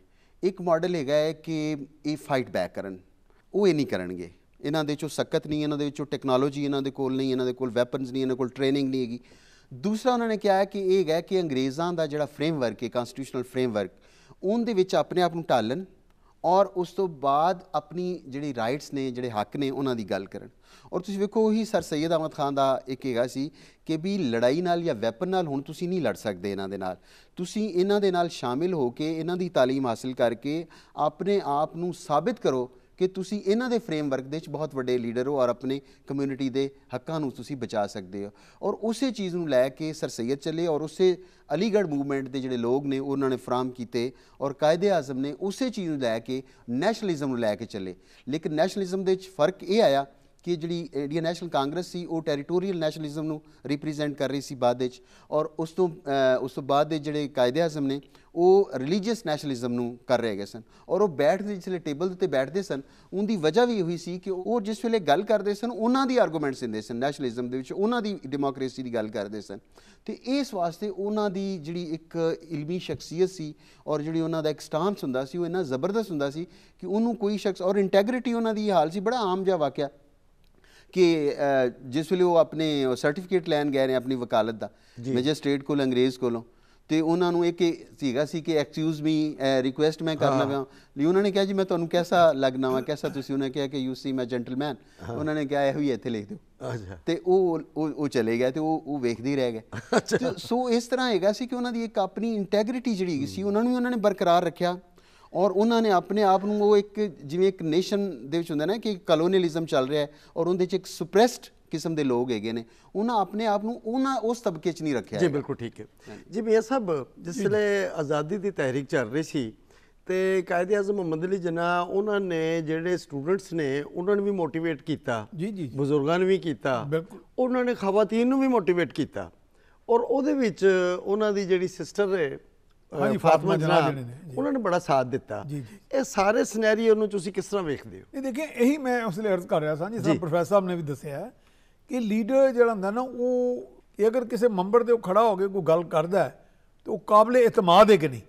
ਇੱਕ ਮਾਡਲ ਹੈਗਾ ਹੈ ਕਿ ਇਹ ਫਾਈਟ ਬੈਕ ਕਰਨ ਉਹ ਇਹ ਨਹੀਂ ਕਰਨਗੇ ਇਹਨਾਂ ਦੇ ਚੋ ਸਖਤ ਨਹੀਂ ਇਹਨਾਂ ਦੇ ਵਿੱਚੋਂ ਟੈਕਨੋਲੋਜੀ ਇਹਨਾਂ ਦੇ ਕੋਲ ਨਹੀਂ ਇਹਨਾਂ ਦੇ ਕੋਲ ਵੈਪਨਸ ਨਹੀਂ ਇਹਨਾਂ ਕੋਲ ਟ੍ਰੇਨਿੰਗ ਨਹੀਂ ਹੈਗੀ ਦੂਸਰਾ ਉਹਨਾਂ ਨੇ ਕਿਹਾ ਹੈ ਕਿ ਇਹ ਹੈ ਕਿ ਅੰਗਰੇਜ਼ਾਂ ਦਾ ਜਿਹੜਾ ਫਰੇਮਵਰਕ ਹੈ ਕਨਸਟੀਟਿਊਸ਼ਨਲ ਫਰੇਮਵਰਕ ਉਹਦੇ ਵਿੱਚ ਆਪਣੇ ਆਪ ਨੂੰ ਢਾਲਣ ਔਰ ਉਸ ਤੋਂ ਬਾਅਦ ਆਪਣੀ ਜਿਹੜੀ ਰਾਈਟਸ ਨੇ ਜਿਹੜੇ ਹੱਕ ਨੇ ਉਹਨਾਂ ਦੀ ਗੱਲ ਕਰਨ ਔਰ ਤੁਸੀਂ ਵੇਖੋ ਉਹੀ ਸਰ ਸੈਦ ਅਹਿਮਦ ਖਾਨ ਦਾ ਇੱਕ ਹੈਗਾ ਸੀ ਕਿ ਵੀ ਲੜਾਈ ਨਾਲ ਜਾਂ ਵੈਪਨ ਨਾਲ ਹੁਣ ਤੁਸੀਂ ਨਹੀਂ ਲੜ ਸਕਦੇ ਇਹਨਾਂ ਦੇ ਨਾਲ ਤੁਸੀਂ ਇਹਨਾਂ ਦੇ ਨਾਲ ਸ਼ਾਮਿਲ ਹੋ ਕੇ ਇਹਨਾਂ ਦੀ تعلیم ਹਾਸਲ ਕਰਕੇ ਆਪਣੇ ਆਪ ਨੂੰ ਸਾਬਿਤ ਕਰੋ ਕਿ ਤੁਸੀਂ ਇਹਨਾਂ ਦੇ ਫਰੇਮਵਰਕ ਦੇ ਵਿੱਚ ਬਹੁਤ ਵੱਡੇ ਲੀਡਰ ਹੋ ਔਰ ਆਪਣੇ ਕਮਿਊਨਿਟੀ ਦੇ ਹੱਕਾਂ ਨੂੰ ਤੁਸੀਂ ਬਚਾ ਸਕਦੇ ਹੋ ਔਰ ਉਸੇ ਚੀਜ਼ ਨੂੰ ਲੈ ਕੇ ਸਰ ਸੈਦ ਚੱਲੇ ਔਰ ਉਸੇ ਅਲੀਗੜ੍ਹ ਮੂਵਮੈਂਟ ਦੇ ਜਿਹੜੇ ਲੋਕ ਨੇ ਉਹਨਾਂ ਨੇ ਫਰਾਮ ਕੀਤੇ ਔਰ ਕਾਇਦੇ ਆਜ਼ਮ ਨੇ ਉਸੇ ਚੀਜ਼ ਨੂੰ ਲੈ ਕੇ ਨੈਸ਼ਨਲਿਜ਼ਮ ਨੂੰ ਲੈ ਕੇ ਚੱਲੇ ਲੇਕਿਨ ਨੈਸ਼ਨਲਿਜ਼ਮ ਦੇ ਵਿੱਚ ਫਰਕ ਇਹ ਆਇਆ ਕਿ ਜਿਹੜੀ ਇੰਡੀਅਨ ਨੈਸ਼ਨਲ ਕਾਂਗਰਸ ਸੀ ਉਹ ਟੈਰੀਟੋਰੀਅਲ ਨੈਸ਼ਨਲਿਜ਼ਮ ਨੂੰ ਰਿਪਰੈਜ਼ੈਂਟ ਕਰ ਰਹੀ ਸੀ ਬਾਅਦ ਵਿੱਚ ਔਰ ਉਸ ਤੋਂ ਉਸ ਤੋਂ ਬਾਅਦ ਦੇ ਜਿਹੜੇ ਕਾਇਦੇ ਆਜ਼ਮ ਨੇ ਉਹ ਰਿਲੀਜੀਅਸ ਨੈਸ਼ਨਲਿਜ਼ਮ ਨੂੰ ਕਰ ਰਹੇ ਗਏ ਸਨ ਔਰ ਉਹ ਬੈਠਦੇ ਜਿਸਲੇ ਟੇਬਲ ਉੱਤੇ ਬੈਠਦੇ ਸਨ ਉਹਦੀ ਵਜ੍ਹਾ ਵੀ ਹੋਈ ਸੀ ਕਿ ਉਹ ਜਿਸ ਵੇਲੇ ਗੱਲ ਕਰਦੇ ਸਨ ਉਹਨਾਂ ਦੀ ਆਰਗੂਮੈਂਟਸ ਦਿੰਦੇ ਸਨ ਨੈਸ਼ਨਲਿਜ਼ਮ ਦੇ ਵਿੱਚ ਉਹਨਾਂ ਦੀ ਡੈਮੋਕ੍ਰੇਸੀ ਦੀ ਗੱਲ ਕਰਦੇ ਸਨ ਤੇ ਇਸ ਵਾਸਤੇ ਉਹਨਾਂ ਦੀ ਜਿਹੜੀ ਇੱਕ ਇਲਮੀ ਸ਼ਖਸੀਅਤ ਸੀ ਔਰ ਜਿਹੜੀ ਉਹਨਾਂ ਦਾ ਇੱਕ ਸਟਾਂਸ ਹੁੰਦਾ ਸੀ ਉਹ ਇੰਨਾ ਜ਼ਬਰਦਸਤ ਹੁੰਦਾ ਸੀ ਕਿ ਉਹਨੂੰ ਕੋਈ ਸ਼ਖਸ ਔਰ ਇੰਟੈਗ੍ਰਿਟੀ ਉਹਨਾਂ ਦੀ ਹਾਲ ਸੀ ਬੜਾ ਆਮ ਜਿਹਾ ਵਾਕਿਆ ਕਿ ਜਿਸ ਵੇਲੇ ਉਹ ਆਪਣੇ ਸਰਟੀਫਿਕੇਟ ਲੈਣ ਗਏ ਨੇ ਆਪਣੀ ਵਕਾਲਤ ਦਾ ਮੈਜਿਸਟ੍ਰੇਟ ਕੋਲ ਅੰਗਰੇਜ਼ ਕੋਲੋਂ ਤੇ ਉਹਨਾਂ ਨੂੰ ਇੱਕ ਸੀਗਾ ਸੀ ਕਿ ਐਕਸਕਿਊਜ਼ ਮੀ ਰਿਕੁਐਸਟ ਮੈਂ ਕਰਨ ਲੱਗਾ ਲਈ ਉਹਨਾਂ ਨੇ ਕਿਹਾ ਜੀ ਮੈਂ ਤੁਹਾਨੂੰ ਕਿਹਦਾ ਲੱਗਣਾ ਵਾ ਕਿਹਦਾ ਤੁਸੀਂ ਉਹਨਾਂ ਕਿਹਾ ਕਿ ਯੂ ਸੀ ਮੈਂ ਜੈਂਟਲਮੈਨ ਉਹਨਾਂ ਨੇ ਕਿਹਾ ਇਹ ਹੋਈ ਇੱਥੇ ਲਿਖ ਦਿਓ ਅੱਛਾ ਤੇ ਉਹ ਉਹ ਚਲੇ ਗਿਆ ਤੇ ਉਹ ਉਹ ਵੇਖਦੇ ਰਹਿ ਗਏ ਸੋ ਇਸ ਤਰ੍ਹਾਂ ਹੈਗਾ ਸੀ ਕਿ ਉਹਨਾਂ ਦੀ ਇੱਕ ਆਪਣੀ ਇੰਟੈਗ੍ਰਿਟੀ ਜਿਹੜੀ ਸੀ ਉਹਨਾਂ ਨੂੰ ਉਹਨਾਂ ਨੇ ਬਰਕਰਾਰ ਰੱਖਿਆ ਔਰ ਉਹਨਾਂ ਨੇ ਆਪਣੇ ਆਪ ਨੂੰ ਉਹ ਇੱਕ ਜਿਵੇਂ ਇੱਕ ਨੇਸ਼ਨ ਦੇ ਵਿੱਚ ਹੁੰਦਾ ਨਾ ਕਿ ਕਲੋਨੀਅਲਿਜ਼ਮ ਚੱਲ ਰਿਹਾ ਹੈ ਔਰ ਉਹਦੇ ਵਿੱਚ ਇੱਕ ਸੁਪਰੈਸਡ ਕਿਸਮ ਦੇ ਲੋਕ ਹੈਗੇ ਨੇ ਉਹਨਾਂ ਆਪਣੇ ਆਪ ਨੂੰ ਉਹਨਾਂ ਉਸ ਤਬਕੇ 'ਚ ਨਹੀਂ ਰੱਖਿਆ ਜੀ ਬਿਲਕੁਲ ਠੀਕ ਹੈ ਜੀ ਇਹ ਸਭ ਜਿਸਲੇ ਆਜ਼ਾਦੀ ਦੀ ਤਹਿਰੀਕ ਚੱਲ ਰਹੀ ਸੀ ਤੇ ਕਾਇਦ ਆਜ਼ਮ ਮੁਹੰਮਦ ਅਲੀ ਜਨਾ ਉਹਨਾਂ ਨੇ ਜਿਹੜੇ ਸਟੂਡੈਂਟਸ ਨੇ ਉਹਨਾਂ ਨੂੰ ਵੀ ਮੋਟੀਵੇਟ ਕੀਤਾ ਜੀ ਜੀ ਬਜ਼ੁਰਗਾਂ ਨੂੰ ਵੀ ਕੀਤਾ ਬਿਲਕੁਲ ਉਹਨਾਂ ਨੇ ਖਵਾਤੀਨ ਨੂੰ ਵੀ ਮੋਟੀਵੇਟ ਕੀਤਾ ਔਰ ਉਹਦੇ ਵਿੱਚ ਉਹਨਾਂ ਦੀ ਜਿਹੜੀ ਸਿਸਟਰ ਹੈ ਹਾਂਜੀ ਫਾਤਮਾ ਜਨਾ ਨੇ ਉਹਨਾਂ ਨੇ ਬੜਾ ਸਾਥ ਦਿੱਤਾ ਇਹ ਸਾਰੇ ਸਿਨੈਰੀਓ ਨੂੰ ਤੁਸੀਂ ਕਿਸ ਤਰ੍ਹਾਂ ਵੇਖਦੇ ਹੋ ਇਹ ਦੇਖਿਆ ਇਹੀ ਮੈਂ ਉਸ ਲਈ ਅਰਜ਼ ਕਰ ਰਿਹਾ ਸਾਂ ਜੀ ਸਰ ਪ੍ਰੋਫੈਸਰ ਸਾਹਿਬ ਨੇ ਵੀ ਦੱਸਿਆ ਹੈ ਕਿ ਲੀਡਰ ਜਿਹੜਾ ਹੁੰਦਾ ਨਾ ਉਹ ਅਗਰ ਕਿਸੇ ਮੰਬਰ ਦੇ ਉਹ ਖੜਾ ਹੋ ਕੇ ਕੋਈ ਗੱਲ ਕਰਦਾ ਤੇ ਉਹ ਕਾਬਲੇ ਇਤਮਾਦ ਹੈ ਕਿ ਨਹੀਂ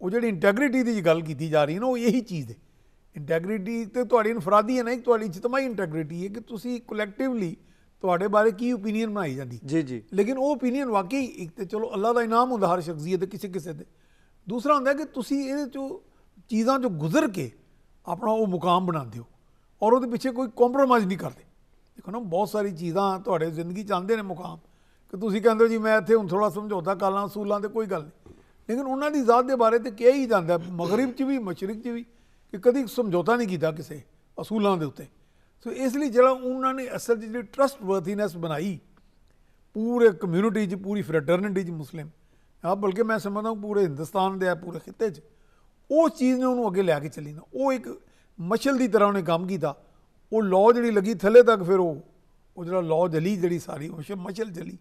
ਉਹ ਜਿਹੜੀ ਇੰਟੈਗ੍ਰਿਟੀ ਦੀ ਗੱਲ ਕੀਤੀ ਜਾ ਰਹੀ ਹੈ ਨਾ ਉਹ ਇਹੀ ਚੀਜ਼ ਹੈ ਇੰਟੈਗ੍ਰਿਟੀ ਤੇ ਤੁਹਾਡੀ ਇਨਫਰਾਦੀ ਹੈ ਨਾ ਇੱਕ ਤੁਹਾਡੀ ਇਤਮਾਈ ਇੰਟੈਗ੍ਰਿਟੀ ਹੈ ਕਿ ਤੁਸੀਂ ਕਲੈਕਟਿਵਲੀ ਤੁਹਾਡੇ ਬਾਰੇ ਕੀ opinion ਬਣਾਈ ਜਾਂਦੀ ਜੀ ਜੀ ਲੇਕਿਨ ਉਹ opinion ਵਾਕਈ ਇੱਕ ਤੇ ਚਲੋ ਅੱਲਾ ਦਾ ਇਨਾਮ ਹੁੰਦਾ ਹਰ ਸ਼ਖਸੀਅਤ ਦੇ ਕਿਸੇ ਕਿਸੇ ਤੇ ਦੂਸਰਾ ਹੁੰਦਾ ਕਿ ਤੁਸੀਂ ਇਹਦੇ ਚੋਂ ਚੀਜ਼ਾਂ ਚੋਂ ਗੁਜ਼ਰ ਕੇ ਆਪਣਾ ਉਹ ਮੁਕਾਮ ਬਣਾਉਂਦੇ ਹੋ ਔਰ ਉਹਦੇ ਪਿੱਛੇ ਕੋਈ ਕੰਪਰੋਮਾਈਜ਼ ਨਹੀਂ ਕਰਦੇ ਦੇਖੋ ਨਾ ਬਹੁਤ ਸਾਰੀ ਚੀਜ਼ਾਂ ਤੁਹਾਡੇ ਜ਼ਿੰਦਗੀ ਚ ਆਉਂਦੇ ਨੇ ਮੁਕਾਮ ਕਿ ਤੁਸੀਂ ਕਹਿੰਦੇ ਹੋ ਜੀ ਮੈਂ ਇੱਥੇ ਹੁਣ ਥੋੜਾ ਸਮਝੌਤਾ ਕਰ ਲਾਂ ਸੂਲਾਂ ਤੇ ਕੋਈ ਗੱਲ ਨਹੀਂ ਲੇਕਿਨ ਉਹਨਾਂ ਦੀ ਜ਼ਾਤ ਦੇ ਬਾਰੇ ਤੇ ਕਿਹਾ ਹੀ ਜਾਂਦਾ ਮਗਰਬ ਚ ਵੀ ਮਸ਼ਰਕ ਚ ਵੀ ਕਿ ਕਦੀ ਸਮਝੌਤਾ ਨਹੀਂ ਕੀਤਾ ਕਿਸੇ ਅਸੂਲਾਂ ਦੇ ਉੱਤੇ ਸੋ ਇਸ ਲਈ ਜਿਹੜਾ ਉਹਨਾਂ ਨੇ ਅਸਲ ਜਿਹੜੀ ਟਰਸਟ ਵਰਥੀਨੈਸ ਬਣਾਈ ਪੂਰੇ ਕਮਿਊਨਿਟੀ 'ਚ ਪੂਰੀ ਫ੍ਰੈਟਰਨਿਟੀ 'ਚ ਮੁਸਲਿਮ ਆ ਬਲਕਿ ਮੈਂ ਸਮਝਦਾ ਹਾਂ ਪੂਰੇ ਹਿੰਦੁਸਤਾਨ ਦੇ ਆ ਪੂਰੇ ਖਿੱਤੇ 'ਚ ਉਹ ਚੀਜ਼ ਨੇ ਉਹਨੂੰ ਅੱਗੇ ਲੈ ਕੇ ਚੱਲੀ ਨਾ ਉਹ ਇੱਕ ਮਸ਼ਲ ਦੀ ਤਰ੍ਹਾਂ ਉਹਨੇ ਕੰਮ ਕੀਤਾ ਉਹ ਲੋ ਜਿਹੜੀ ਲੱਗੀ ਥੱਲੇ ਤੱਕ ਫਿਰ ਉਹ ਉਹ ਜਿਹੜਾ ਲੋ ਜਲੀ ਜਿਹੜੀ ਸਾਰੀ ਉਹ ਮਚਲ ਜਲੀ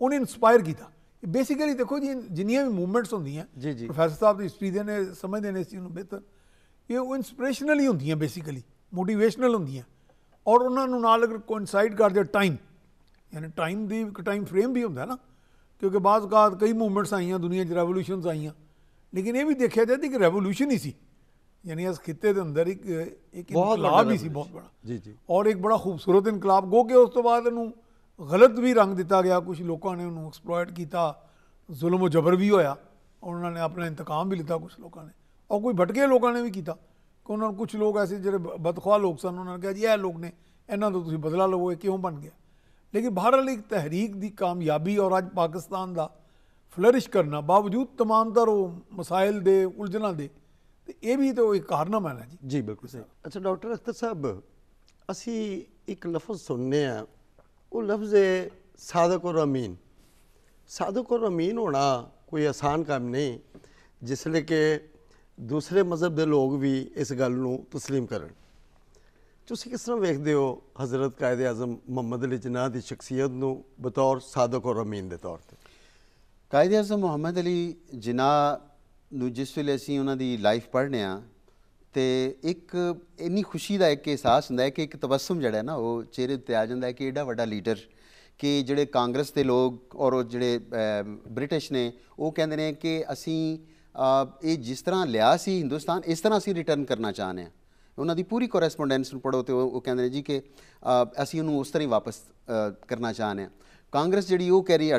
ਉਹਨੇ ਇਨਸਪਾਇਰ ਕੀਤਾ ਬੇਸਿਕਲੀ ਦੇਖੋ ਜੀ ਜਿੰਨੀਆਂ ਵੀ ਮੂਵਮੈਂਟਸ ਹੁੰਦੀਆਂ ਪ੍ਰੋਫੈਸਰ ਸਾਹਿਬ ਦੀ ਹਿਸਟਰੀ ਦੇ ਨੇ ਸਮਝਦੇ ਨੇ ਇਸ ਨੂੰ ਬਿਹਤਰ ਇਹ ਉਹ ਇਨਸਪੀਰੇਸ਼ਨਲ ਹੀ ਹੁੰਦੀਆਂ ਬੇਸਿਕਲੀ ਮੋਟੀਵੇਸ਼ਨਲ ਹੁੰਦੀਆਂ ਔਰ ਉਹਨਾਂ ਨੂੰ ਨਾਲ ਅਗਰ ਕੋਇਨਸਾਈਡ ਕਰਦੇ ਟਾਈਮ ਯਾਨੀ ਟਾਈਮ ਦੀ ਇੱਕ ਟਾਈਮ ਫਰੇਮ ਵੀ ਹੁੰਦਾ ਨਾ ਕਿਉਂਕਿ ਬਾਅਦ ਕਾਦ ਕਈ ਮੂਵਮੈਂਟਸ ਆਈਆਂ ਦੁਨੀਆ 'ਚ ਰੈਵੋਲੂਸ਼ਨਸ ਆਈਆਂ ਲੇਕਿਨ ਇਹ ਵੀ ਦੇਖਿਆ ਜਾਂਦਾ ਕਿ ਰੈਵੋਲੂਸ਼ਨ ਹੀ ਸੀ یعنی اس خطے کے اندر ایک ایک بہت بڑا جی، جی۔ اور ایک بڑا خوبصورت انقلاب گو کہ اس تو بعد انہوں غلط بھی رنگ دیتا گیا کچھ لوگوں نے انہوں ایکسپلوئٹ کیتا ظلم و جبر بھی ہویا اور انہوں نے اپنا انتقام بھی لیتا کچھ لوگوں نے اور کوئی بھٹکے لوگوں نے بھی کیتا کہ نے کچھ لوگ ایسے جڑے بدخواہ لوگ سن انہوں نے کہا جی یہ لوگ نے یہاں تو بدلا لو یہ کیوں بن گیا لیکن ایک تحریک دی کامیابی اور آج پاکستان دا فلرش کرنا باوجود تمام تر وہ مسائل دے اجھن دے ਤੇ ਇਹ ਵੀ ਤਾਂ ਇੱਕ ਕਾਰਨਾਮਾ ਹੈ ਜੀ ਜੀ ਬਿਲਕੁਲ ਸਹੀ ਅੱਛਾ ਡਾਕਟਰ ਅਖਤਰ ਸਾਹਿਬ ਅਸੀਂ ਇੱਕ ਲਫ਼ਜ਼ ਸੁਣਨੇ ਆ ਉਹ ਲਫ਼ਜ਼ ਹੈ ਸਾਦਕ ਔਰ ਅਮੀਨ ਸਾਦਕ ਔਰ ਅਮੀਨ ਹੋਣਾ ਕੋਈ ਆਸਾਨ ਕੰਮ ਨਹੀਂ ਜਿਸ ਲਈ ਕਿ ਦੂਸਰੇ ਮਜ਼ਹਬ ਦੇ ਲੋਕ ਵੀ ਇਸ ਗੱਲ ਨੂੰ تسلیم ਕਰਨ ਤੁਸੀਂ ਕਿਸ ਤਰ੍ਹਾਂ ਵੇਖਦੇ ਹੋ ਹਜ਼ਰਤ ਕਾਇਦ ਆਜ਼ਮ ਮੁਹੰਮਦ ਅਲੀ ਜਨਾਹ ਦੀ ਸ਼ਖਸੀਅਤ ਨੂੰ ਬਤੌਰ ਸਾਦਕ ਔਰ ਅਮੀਨ ਦੇ ਤੌਰ ਤੇ ਕਾਇਦ ਆਜ਼ਮ ਮੁਹੰਮਦ ਅਲੀ ਜਨਾਹ ਨੂੰ ਜਿਸ ਵੇਲੇ ਅਸੀਂ ਉਹਨਾਂ ਦੀ ਲਾਈਫ ਪੜ੍ਹਨੇ ਆ ਤੇ ਇੱਕ ਇੰਨੀ ਖੁਸ਼ੀ ਦਾ ਇੱਕ ਅਹਿਸਾਸ ਹੁੰਦਾ ਹੈ ਕਿ ਇੱਕ ਤਬਸਮ ਜਿਹੜਾ ਹੈ ਨਾ ਉਹ ਚਿਹਰੇ ਤੇ ਆ ਜਾਂਦਾ ਹੈ ਕਿ ਐਡਾ ਵੱਡਾ ਲੀਡਰ ਕਿ ਜਿਹੜੇ ਕਾਂਗਰਸ ਦੇ ਲੋਕ ਔਰ ਉਹ ਜਿਹੜੇ ਬ੍ਰਿਟਿਸ਼ ਨੇ ਉਹ ਕਹਿੰਦੇ ਨੇ ਕਿ ਅਸੀਂ ਇਹ ਜਿਸ ਤਰ੍ਹਾਂ ਲਿਆ ਸੀ ਹਿੰਦੁਸਤਾਨ ਇਸ ਤਰ੍ਹਾਂ ਅਸੀਂ ਰਿਟਰਨ ਕਰਨਾ ਚਾਹੁੰਦੇ ਆ ਉਹਨਾਂ ਦੀ ਪੂਰੀ ਕੋਰੈਸਪੋਂਡੈਂਸ ਨੂੰ ਪੜੋ ਤੇ ਉਹ ਕਹਿੰਦੇ ਨੇ ਜੀ ਕਿ ਅਸੀਂ ਉਹਨੂੰ ਉਸ ਤਰ੍ਹਾਂ ਹੀ ਵਾਪਸ ਕਰਨਾ ਚਾਹੁੰਦੇ ਆ ਕਾਂਗਰਸ ਜਿਹੜੀ ਉਹ ਕਹਿ ਰਹੀ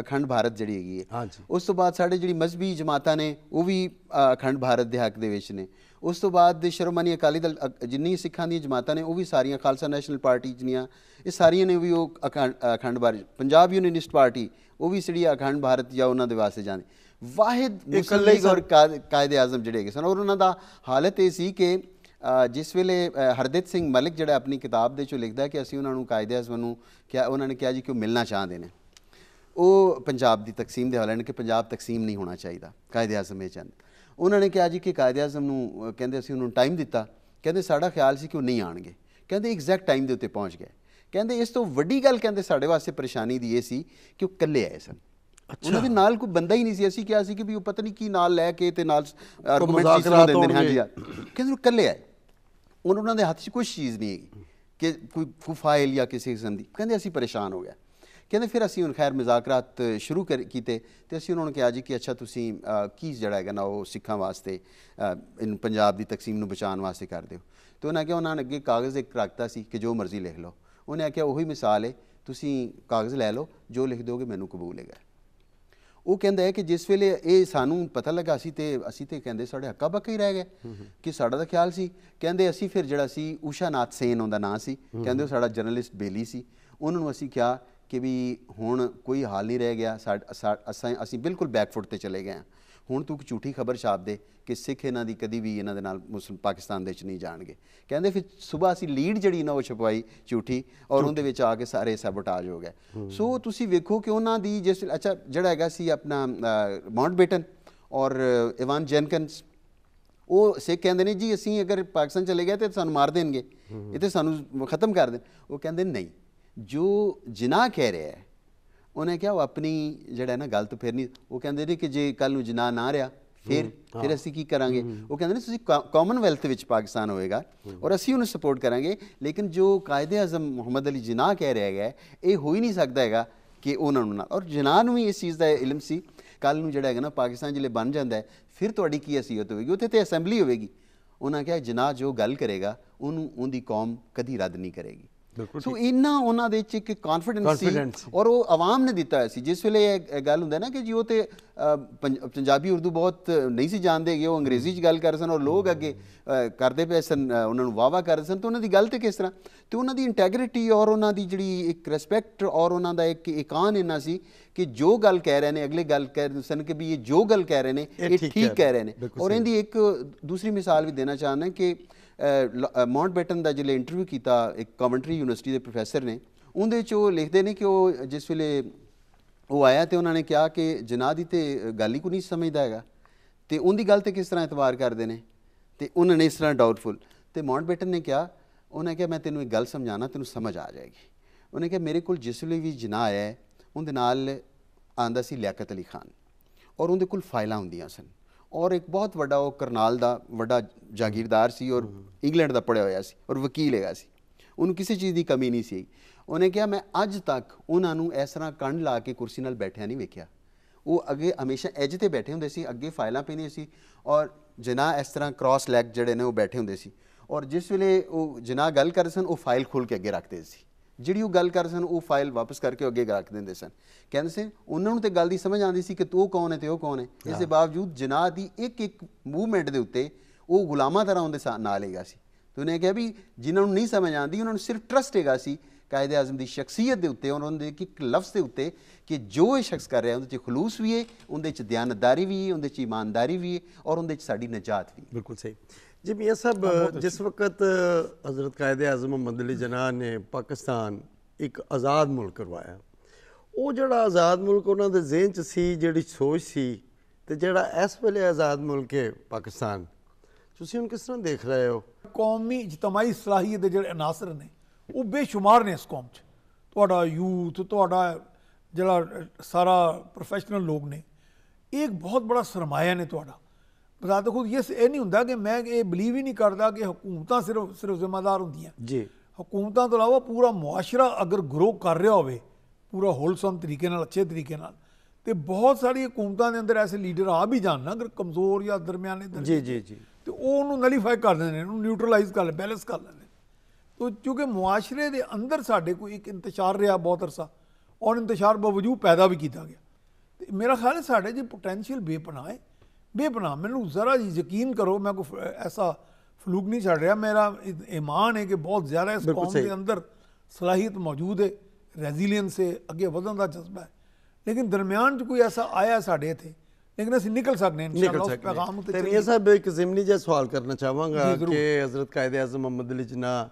ਅਖੰਡ ਭਾਰਤ ਜਿਹੜੀ ਹੈਗੀ ਹੈ ਉਸ ਤੋਂ ਬਾਅਦ ਸਾਡੇ ਜਿਹੜੀ ਮਜ਼ਬੀ ਜਮਾਤਾਂ ਨੇ ਉਹ ਵੀ ਅਖੰਡ ਭਾਰਤ ਦੇ ਹੱਕ ਦੇ ਵਿੱਚ ਨੇ ਉਸ ਤੋਂ ਬਾਅਦ ਸ਼ਰਮਾਨੀ ਅਕਾਲੀ ਦਲ ਜਿੰਨੀ ਸਿੱਖਾਂ ਦੀਆਂ ਜਮਾਤਾਂ ਨੇ ਉਹ ਵੀ ਸਾਰੀਆਂ ਖਾਲਸਾ ਨੈਸ਼ਨਲ ਪਾਰਟੀ ਜਨੀਆਂ ਇਹ ਸਾਰੀਆਂ ਨੇ ਵੀ ਉਹ ਅਖੰਡ ਭਾਰਤ ਪੰਜਾਬ ਯੂਨੀਅਨਿਸਟ ਪਾਰਟੀ ਉਹ ਵੀ ਸੜੀ ਅਖੰਡ ਭਾਰਤ ਜਾਂ ਉਹਨਾਂ ਦੇ ਵਾਸਤੇ ਜਾਂਦੇ ਵਾਹਿਦ ਮੁਸਲਿਮ ਔਰ ਕਾਇਦ ਆਜ਼ਮ ਜਿਹੜੇ ਹੈਗੇ ਸਨ ਔਰ ਉਹਨਾਂ ਦਾ ਹਾਲਤ ਇਹ ਸੀ ਕਿ ਜਿਸ ਵੇਲੇ ਹਰਦਿਤ ਸਿੰਘ ਮਲਿਕ ਜਿਹੜਾ ਆਪਣੀ ਕਿਤਾਬ ਦੇ ਚੋਂ ਲਿਖਦਾ ਕਿ ਅਸੀਂ ਉਹਨਾਂ ਨੂੰ ਕਾਇਦੇ ਅਜ਼ਮ ਨੂੰ ਕਿਹਾ ਉਹਨਾਂ ਨੇ ਕਿਹਾ ਜੀ ਕਿ ਉਹ ਮਿਲਣਾ ਚਾਹੁੰਦੇ ਨੇ ਉਹ ਪੰਜਾਬ ਦੀ ਤਕਸੀਮ ਦੇ ਨੇ ਕਿ ਪੰਜਾਬ ਤਕਸੀਮ ਨਹੀਂ ਹੋਣਾ ਚਾਹੀਦਾ ਕਾਇਦੇ ਅਜ਼ਮ ਇਹ ਚੰਦ ਉਹਨਾਂ ਨੇ ਕਿਹਾ ਜੀ ਕਿ ਕਾਇਦੇ ਅਜ਼ਮ ਨੂੰ ਕਹਿੰਦੇ ਅਸੀਂ ਉਹਨੂੰ ਟਾਈਮ ਦਿੱਤਾ ਕਹਿੰਦੇ ਸਾਡਾ ਖਿਆਲ ਸੀ ਕਿ ਉਹ ਨਹੀਂ ਆਣਗੇ ਕਹਿੰਦੇ ਐਗਜ਼ੈਕਟ ਟਾਈਮ ਦੇ ਉੱਤੇ ਪਹੁੰਚ ਗਏ ਕਹਿੰਦੇ ਇਸ ਤੋਂ ਵੱਡੀ ਗੱਲ ਕਹਿੰਦੇ ਸਾਡੇ ਵਾਸਤੇ ਪਰੇਸ਼ਾਨੀ ਦੀ ਇਹ ਸੀ ਕਿ ਉਹ ਇਕੱਲੇ ਆਏ ਸਨ ਉਹਨਾਂ ਦੇ ਨਾਲ ਕੋਈ ਬੰਦਾ ਹੀ ਨਹੀਂ ਸੀ ਅਸੀਂ ਕਿਹਾ ਸੀ ਕਿ ਵੀ ਉਹ ਪਤਾ ਨਹੀਂ ਕੀ ਨਾਲ ਲੈ ਕੇ ਤੇ ਨਾਲ ਆਰਗੂਮੈਂਟ ਸਿਸਟਮ ਦਿੰਦੇ ਨੇ ਹਾਂਜੀ ਕਹਿੰਦੇ ਉਹ ਇਕੱਲੇ ਆਏ ਉਹਨਾਂ ਦੇ ਹੱਥ 'ਚ ਕੋਈ ਚੀਜ਼ ਨਹੀਂ ਹੈਗੀ ਕਿ ਕੋਈ ਫਾਈਲ ਜਾਂ ਕਿਸੇ ਕਿਸਮ ਦੀ ਕਹਿੰਦੇ ਅਸੀਂ ਪਰੇਸ਼ਾਨ ਹੋ ਗਏ ਕਹਿੰਦੇ ਫਿਰ ਅਸੀਂ ਹੁਣ ਖੈਰ ਮਜ਼ਾਕਰਾਤ ਸ਼ੁਰੂ ਕੀਤੇ ਤੇ ਅਸੀਂ ਉਹਨਾਂ ਨੂੰ ਕਿਹਾ ਜੀ ਕਿ ਅੱਛਾ ਤੁਸੀਂ ਕੀ ਜਿਹੜਾ ਹੈਗਾ ਨਾ ਉਹ ਸਿੱਖਾਂ ਵਾਸਤੇ ਇਨ ਪੰਜਾਬ ਦੀ ਤਕਸੀਮ ਨੂੰ ਬਚਾਉਣ ਵਾਸਤੇ ਕਰ ਦਿਓ ਤੇ ਉਹਨਾਂ ਕਿਹਾ ਉਹਨਾਂ ਨੇ ਅੱਗੇ ਕਾਗਜ਼ ਇੱਕ ਰੱਖਤਾ ਸੀ ਕਿ ਜੋ ਮਰਜ਼ੀ ਲਿਖ ਲਓ ਉਹਨੇ ਆਖਿਆ ਉਹੀ ਮਿਸਾਲ ਹੈ ਤੁਸੀਂ ਕਾਗਜ਼ ਲੈ ਲਓ ਜੋ ਲਿਖ ਦੋਗੇ ਮੈਨੂੰ ਕਬੂਲ ਹੈਗਾ ਉਹ ਕਹਿੰਦਾ ਹੈ ਕਿ ਜਿਸ ਵੇਲੇ ਇਹ ਸਾਨੂੰ ਪਤਾ ਲੱਗਾ ਸੀ ਤੇ ਅਸੀਂ ਤੇ ਕਹਿੰਦੇ ਸਾਡੇ ਹੱਕਾ ਬੱਕਾ ਹੀ ਰਹਿ ਗਏ ਕਿ ਸਾਡਾ ਤਾਂ ਖਿਆਲ ਸੀ ਕਹਿੰਦੇ ਅਸੀਂ ਫਿਰ ਜਿਹੜਾ ਸੀ ਊਸ਼ਾ ਨਾਥ ਸੇਨ ਉਹਦਾ ਨਾਂ ਸੀ ਕਹਿੰਦੇ ਉਹ ਸਾਡਾ ਜਰਨਲਿਸਟ ਬੇਲੀ ਸੀ ਉਹਨਾਂ ਨੂੰ ਅਸੀਂ ਕਿਹਾ ਕਿ ਵੀ ਹੁਣ ਕੋਈ ਹਾਲ ਨਹੀਂ ਰਹਿ ਗਿਆ ਅਸੀਂ ਬਿਲਕੁਲ ਬੈਕਫੁੱਟ ਤੇ ਚਲੇ ਗਏ ਆ ਹੁਣ ਤੂੰ ਝੂਠੀ ਖਬਰ ਛਾਪ ਦੇ ਕਿ ਸਿੱਖ ਇਹਨਾਂ ਦੀ ਕਦੀ ਵੀ ਇਹਨਾਂ ਦੇ ਨਾਲ ਮੁਸਲਮ ਪਾਕਿਸਤਾਨ ਦੇ ਵਿੱਚ ਨਹੀਂ ਜਾਣਗੇ ਕਹਿੰਦੇ ਫਿਰ ਸਵੇਰ ਅਸੀਂ ਲੀਡ ਜਿਹੜੀ ਨਾ ਉਹ ਛਪਵਾਈ ਝੂਠੀ ਔਰ ਉਹਦੇ ਵਿੱਚ ਆ ਕੇ ਸਾਰੇ ਸੈਬੋਟਾਜ ਹੋ ਗਏ ਸੋ ਤੁਸੀਂ ਵੇਖੋ ਕਿ ਉਹਨਾਂ ਦੀ ਜਿਸ ਅੱਛਾ ਜਿਹੜਾ ਹੈਗਾ ਸੀ ਆਪਣਾ ਮਾਉਂਟ ਬੇਟਨ ਔਰ ਇਵਾਨ ਜੈਨਕਨਸ ਉਹ ਸਿੱਖ ਕਹਿੰਦੇ ਨੇ ਜੀ ਅਸੀਂ ਅਗਰ ਪਾਕਿਸਤਾਨ ਚਲੇ ਗਏ ਤੇ ਸਾਨੂੰ ਮਾਰ ਦੇਣਗੇ ਇਹ ਤੇ ਸਾਨੂੰ ਖਤਮ ਕਰ ਦੇਣ ਉਹ ਕਹਿੰਦੇ ਨਹੀਂ ਜੋ ਜਿਨਾ ਕਹਿ ਰਿਹਾ ਹੈ ਉਹਨੇ ਕਿਹਾ ਉਹ ਆਪਣੀ ਜਿਹੜਾ ਨਾ ਗਲਤ ਫੇਰ ਨਹੀਂ ਉਹ ਕਹਿੰਦੇ ਨੇ ਕਿ ਜੇ ਕੱਲ ਨੂੰ ਜਨਾ ਨਾ ਰਿਆ ਫਿਰ ਫਿਰ ਅਸੀਂ ਕੀ ਕਰਾਂਗੇ ਉਹ ਕਹਿੰਦੇ ਨੇ ਤੁਸੀਂ ਕਾਮਨਵੈਲਥ ਵਿੱਚ ਪਾਕਿਸਤਾਨ ਹੋਏਗਾ ਔਰ ਅਸੀਂ ਉਹਨੂੰ ਸਪੋਰਟ ਕਰਾਂਗੇ ਲੇਕਿਨ ਜੋ ਕਾਇਦੇ ਆਜ਼ਮ ਮੁਹੰਮਦ ਅਲੀ ਜਨਾ ਕਹਿ ਰਿਹਾ ਹੈ ਇਹ ਹੋ ਹੀ ਨਹੀਂ ਸਕਦਾ ਹੈਗਾ ਕਿ ਉਹਨਾਂ ਨੂੰ ਨਾਲ ਔਰ ਜਨਾ ਨੂੰ ਵੀ ਇਸ ਚੀਜ਼ ਦਾ ਇਲਮ ਸੀ ਕੱਲ ਨੂੰ ਜਿਹੜਾ ਹੈਗਾ ਨਾ ਪਾਕਿਸਤਾਨ ਜਿਲੇ ਬਣ ਜਾਂਦਾ ਹੈ ਫਿਰ ਤੁਹਾਡੀ ਕੀ ਅਸੀਅਤ ਹੋਵੇਗੀ ਉੱਥੇ ਤੇ ਅਸੈਂਬਲੀ ਹੋਵੇਗੀ ਉਹਨਾਂ ਕਿਹਾ ਜਨਾ ਜੋ ਗੱਲ ਕਰੇਗਾ ਉਹਨੂੰ ਉਹਦੀ ਕੌਮ ਕਦੀ ਰੱਦ ਨਹੀਂ ਕਰੇਗੀ ਸੋ ਇੰਨਾ ਉਹਨਾਂ ਦੇ ਵਿੱਚ ਇੱਕ ਕੌਨਫੀਡੈਂਸ ਸੀ ਔਰ ਉਹ ਆਵਾਮ ਨੇ ਦਿੱਤਾ ਸੀ ਜਿਸ ਵੇਲੇ ਇਹ ਗੱਲ ਹੁੰਦਾ ਨਾ ਕਿ ਜੀ ਉਹ ਤੇ ਪੰਜਾਬੀ ਉਰਦੂ ਬਹੁਤ ਨਹੀਂ ਸੀ ਜਾਣਦੇਗੇ ਉਹ ਅੰਗਰੇਜ਼ੀ 'ਚ ਗੱਲ ਕਰ ਸਨ ਔਰ ਲੋਕ ਅੱਗੇ ਕਰਦੇ ਪਏ ਸਨ ਉਹਨਾਂ ਨੂੰ ਵਾਵਾ ਕਰਦੇ ਸਨ ਤੇ ਉਹਨਾਂ ਦੀ ਗੱਲ ਤੇ ਕਿਸ ਤਰ੍ਹਾਂ ਤੇ ਉਹਨਾਂ ਦੀ ਇੰਟੈਗ੍ਰਿਟੀ ਔਰ ਉਹਨਾਂ ਦੀ ਜਿਹੜੀ ਇੱਕ ਰਿਸਪੈਕਟ ਔਰ ਉਹਨਾਂ ਦਾ ਇੱਕ ਇਕਾਨ ਇਹਨਾਂ ਸੀ ਕਿ ਜੋ ਗੱਲ ਕਹਿ ਰਹੇ ਨੇ ਅਗਲੇ ਗੱਲ ਕਹਿ ਰਹੇ ਸਨ ਕਿ ਵੀ ਇਹ ਜੋ ਗੱਲ ਕਹਿ ਰਹੇ ਨੇ ਇਹ ਠੀਕ ਕਹਿ ਰਹੇ ਨੇ ਔਰ ਇਹਦੀ ਇੱਕ ਦੂਸਰੀ ਮਿਸਾਲ ਵੀ ਦੇਣਾ ਚਾਹੁੰਦਾ ਕਿ ਮਾਉਂਟ ਬੈਟਨ ਦਾ ਜਿਹੜਾ ਇੰਟਰਵਿਊ ਕੀਤਾ ਇੱਕ ਕਮੈਂਟਰੀ ਯੂਨੀਵਰਸਿਟੀ ਦੇ ਪ੍ਰੋਫੈਸਰ ਨੇ ਉਹਦੇ ਚ ਉਹ ਲਿਖਦੇ ਨੇ ਕਿ ਉਹ ਜਿਸ ਵੇਲੇ ਉਹ ਆਇਆ ਤੇ ਉਹਨਾਂ ਨੇ ਕਿਹਾ ਕਿ ਜਨਾਹ ਦੀ ਤੇ ਗੱਲ ਹੀ ਕੋ ਨਹੀਂ ਸਮਝਦਾ ਹੈਗਾ ਤੇ ਉਹਦੀ ਗੱਲ ਤੇ ਕਿਸ ਤਰ੍ਹਾਂ ਇਤਵਾਰ ਕਰਦੇ ਨੇ ਤੇ ਉਹਨਾਂ ਨੇ ਇਸ ਤਰ੍ਹਾਂ ਡਾਊਟਫੁਲ ਤੇ ਮਾਉਂਟ ਬੈਟਨ ਨੇ ਕਿਹਾ ਉਹਨੇ ਕਿਹਾ ਮੈਂ ਤੈਨੂੰ ਇੱਕ ਗੱਲ ਸਮਝਾਣਾ ਤੈਨੂੰ ਸਮਝ ਆ ਜਾਏਗੀ ਉਹਨੇ ਕਿਹਾ ਮੇਰੇ ਕੋਲ ਜਿਸ ਵੇਲੇ ਵੀ ਜਨਾਹ ਆਇਆ ਉਹਦੇ ਨਾਲ ਆਂਦਾ ਸੀ ਲਿਆਕਤ ਅਲੀ ਖਾਨ ਔਰ ਉਹਦੇ ਕੋਲ ਫਾਈਲਾਂ ਹੁੰਦੀਆਂ ਸਨ ਔਰ ਇੱਕ ਬਹੁਤ ਵੱਡਾ ਉਹ ਕਰਨਾਲ ਦਾ ਵੱਡਾ ਜਾਗੀਰਦਾਰ ਸੀ ਔਰ ਇੰਗਲੈਂਡ ਦਾ ਪੜਿਆ ਹੋਇਆ ਸੀ ਔਰ ਵਕੀਲ ਹੈਗਾ ਸੀ ਉਹਨੂੰ ਕਿਸੇ ਚੀਜ਼ ਦੀ ਕਮੀ ਨਹੀਂ ਸੀ ਉਹਨੇ ਕਿਹਾ ਮੈਂ ਅੱਜ ਤੱਕ ਉਹਨਾਂ ਨੂੰ ਇਸ ਤਰ੍ਹਾਂ ਕੰਡ ਲਾ ਕੇ ਕੁਰਸੀ ਨਾਲ ਬੈਠਿਆ ਨਹੀਂ ਵੇਖਿਆ ਉਹ ਅੱਗੇ ਹਮੇਸ਼ਾ ਐਜ ਤੇ ਬੈਠੇ ਹੁੰਦੇ ਸੀ ਅੱਗੇ ਫਾਈਲਾਂ ਪੈਣੀਆਂ ਸੀ ਔਰ ਜਨਾ ਇਸ ਤਰ੍ਹਾਂ ਕ੍ਰਾਸ ਲੈਗ ਜਿਹੜੇ ਨੇ ਉਹ ਬੈਠੇ ਹੁੰਦੇ ਸੀ ਔਰ ਜਿਸ ਵੇਲੇ ਉਹ ਜਨਾ ਗੱਲ ਕਰਦੇ ਸਨ ਉਹ ਫਾਈਲ ਖੋਲ ਕੇ ਅੱਗੇ ਰੱਖਦੇ ਸੀ ਜਿਹੜੀ ਉਹ ਗੱਲ ਕਰ ਸਨ ਉਹ ਫਾਈਲ ਵਾਪਸ ਕਰਕੇ ਅੱਗੇ ਰੱਖ ਦਿੰਦੇ ਸਨ ਕਹਿੰਦੇ ਸੀ ਉਹਨਾਂ ਨੂੰ ਤੇ ਗੱਲ ਦੀ ਸਮਝ ਆਉਂਦੀ ਸੀ ਕਿ ਤੂੰ ਕੌਣ ਹੈ ਤੇ ਉਹ ਕੌਣ ਹੈ ਇਸ ਦੇ ਬਾਵਜੂਦ ਜਨਾਹ ਦੀ ਇੱਕ ਇੱਕ ਮੂਵਮੈਂਟ ਦੇ ਉੱਤੇ ਉਹ ਗੁਲਾਮਾਂ ਤਰ੍ਹਾਂ ਉਹਦੇ ਨਾਲ ਹੀਗਾ ਸੀ ਤੇ ਉਹਨੇ ਕਿਹਾ ਵੀ ਜਿਨ੍ਹਾਂ ਨੂੰ ਨਹੀਂ ਸਮਝ ਆਉਂਦੀ ਉਹਨਾਂ ਨੂੰ ਸਿਰਫ ਟਰਸਟ ਹੈਗਾ ਸੀ ਕਾਇਦੇ ਆਜ਼ਮ ਦੀ ਸ਼ਖਸੀਅਤ ਦੇ ਉੱਤੇ ਉਹਨਾਂ ਦੇ ਇੱਕ ਲਫ਼ਜ਼ ਦੇ ਉੱਤੇ ਕਿ ਜੋ ਇਹ ਸ਼ਖਸ ਕਰ ਰਿਹਾ ਉਹਦੇ 'ਚ ਖਲੂਸ ਵੀ ਹੈ ਉਹਦੇ 'ਚ ਦਿਆਨਤਦਾਰੀ ਵੀ ਹੈ ਉਹਦੇ 'ਚ ਇਮਾਨਦਾਰੀ ਵੀ ਹੈ ਔਰ ਉਹਦੇ 'ਚ ਸਾਡੀ ਨਜਾਤ ਵੀ ਬਿਲਕੁਲ ਸਹੀ ਜੀ ਮੀਆਂ ਸਾਹਿਬ ਜਿਸ ਵਕਤ हज़रत ਕਾਇਦ ਆਜ਼ਮ मोहम्मद अली जना ने ਪਾਕਿਸਤਾਨ ਇੱਕ ਆਜ਼ਾਦ ਮੁਲਕ ਕਰਵਾਇਆ ਉਹ ਜਿਹੜਾ ਆਜ਼ਾਦ ਮੁਲਕ ਉਹਨਾਂ ਦੇ ਜ਼ਿਹਨ 'ਚ ਸੀ ਜਿਹੜੀ ਸੋਚ ਸੀ ਤੇ ਜਿਹੜਾ ਇਸ ਵੇਲੇ ਆਜ਼ਾਦ ਮੁਲਕ ਹੈ ਪਾਕਿਸਤਾਨ ਤੁਸੀਂ ਉਹਨੂੰ ਕਿਸ ਤਰ੍ਹਾਂ ਦੇਖ ਰਹੇ ਹੋ ਕੌਮੀ ਇਜਤਮਾਈ ਸਲਾਹੀਅਤ ਦੇ ਜਿਹੜੇ ਅਨਾਸਰ ਨੇ ਉਹ ਬੇਸ਼ੁਮਾਰ ਨੇ ਇਸ ਕੌਮ 'ਚ ਤੁਹਾਡਾ ਯੂਥ ਤੁਹਾਡਾ ਜਿਹੜਾ ਸਾਰਾ ਪ੍ਰੋਫੈਸ਼ਨਲ ਲੋਕ ਨੇ ਇੱਕ ਬਹੁਤ ਬੜਾ ਸਰਮਾਇਆ ਨੇ ਤੁਹਾਡਾ ਬਜ਼ਾਤ ਖੁਦ ਇਸ ਇਹ ਨਹੀਂ ਹੁੰਦਾ ਕਿ ਮੈਂ ਇਹ ਬਲੀਵ ਹੀ ਨਹੀਂ ਕਰਦਾ ਕਿ ਹਕੂਮਤਾਂ ਸਿਰਫ ਸਿਰਫ ਜ਼ਿੰਮੇਦਾਰ ਹੁੰਦੀਆਂ ਜੀ ਹਕੂਮਤਾਂ ਤੋਂ ਇਲਾਵਾ ਪੂਰਾ ਮੁਆਸ਼ਰਾ ਅਗਰ ਗਰੋ ਕਰ ਰਿਹਾ ਹੋਵੇ ਪੂਰਾ ਹੋਲਸਮ ਤਰੀਕੇ ਨਾਲ ਅੱਛੇ ਤਰੀਕੇ ਨਾਲ ਤੇ ਬਹੁਤ ਸਾਰੀ ਹਕੂਮਤਾਂ ਦੇ ਅੰਦਰ ਐਸੇ ਲੀਡਰ ਆ ਵੀ ਜਾਣ ਨਾ ਅਗਰ ਕਮਜ਼ੋਰ ਜਾਂ ਦਰਮਿਆਨੇ ਜੀ ਜੀ ਜੀ ਤੇ ਉਹ ਉਹਨੂੰ ਨਲੀਫਾਈ ਕਰ ਦਿੰਦੇ ਨੇ ਉਹਨੂੰ ਨਿਊਟਰਲਾਈਜ਼ ਕਰ ਲੈ ਬੈਲੈਂਸ ਕਰ ਲੈ ਤੋ ਕਿਉਂਕਿ ਮੁਆਸ਼ਰੇ ਦੇ ਅੰਦਰ ਸਾਡੇ ਕੋਈ ਇੱਕ ਇੰਤਸ਼ਾਰ ਰਿਹਾ ਬਹੁਤ ਅਰਸਾ ਔਰ ਇੰਤਸ਼ਾਰ ਬਵਜੂ ਪੈਦਾ ਵੀ ਕੀਤਾ ਗਿਆ ਤੇ ਮੇਰਾ ਖਿਆਲ ਹੈ ਸਾਡੇ ਜੀ ਪੋਟੈਂਸ਼ੀਅਲ ਬੇਪਨਾਹ ਹੈ بے پناہ میں نے ذرا جی یقین کرو میں کوئی ایسا فلوک نہیں چھڑ رہا میرا ایمان ہے کہ بہت زیادہ اس قوم کے اندر صلاحیت موجود ہے ریزیلینس ہے اگے وزن کا جذبہ ہے لیکن درمیان جو کوئی ایسا آیا ساڈے تھے لیکن اسی نکل سکنے ہیں انشاءاللہ اس پیغام تے صاحب ایک زمینی جے سوال کرنا چاہواں گا جی، کہ حضرت قائد اعظم محمد علی جناح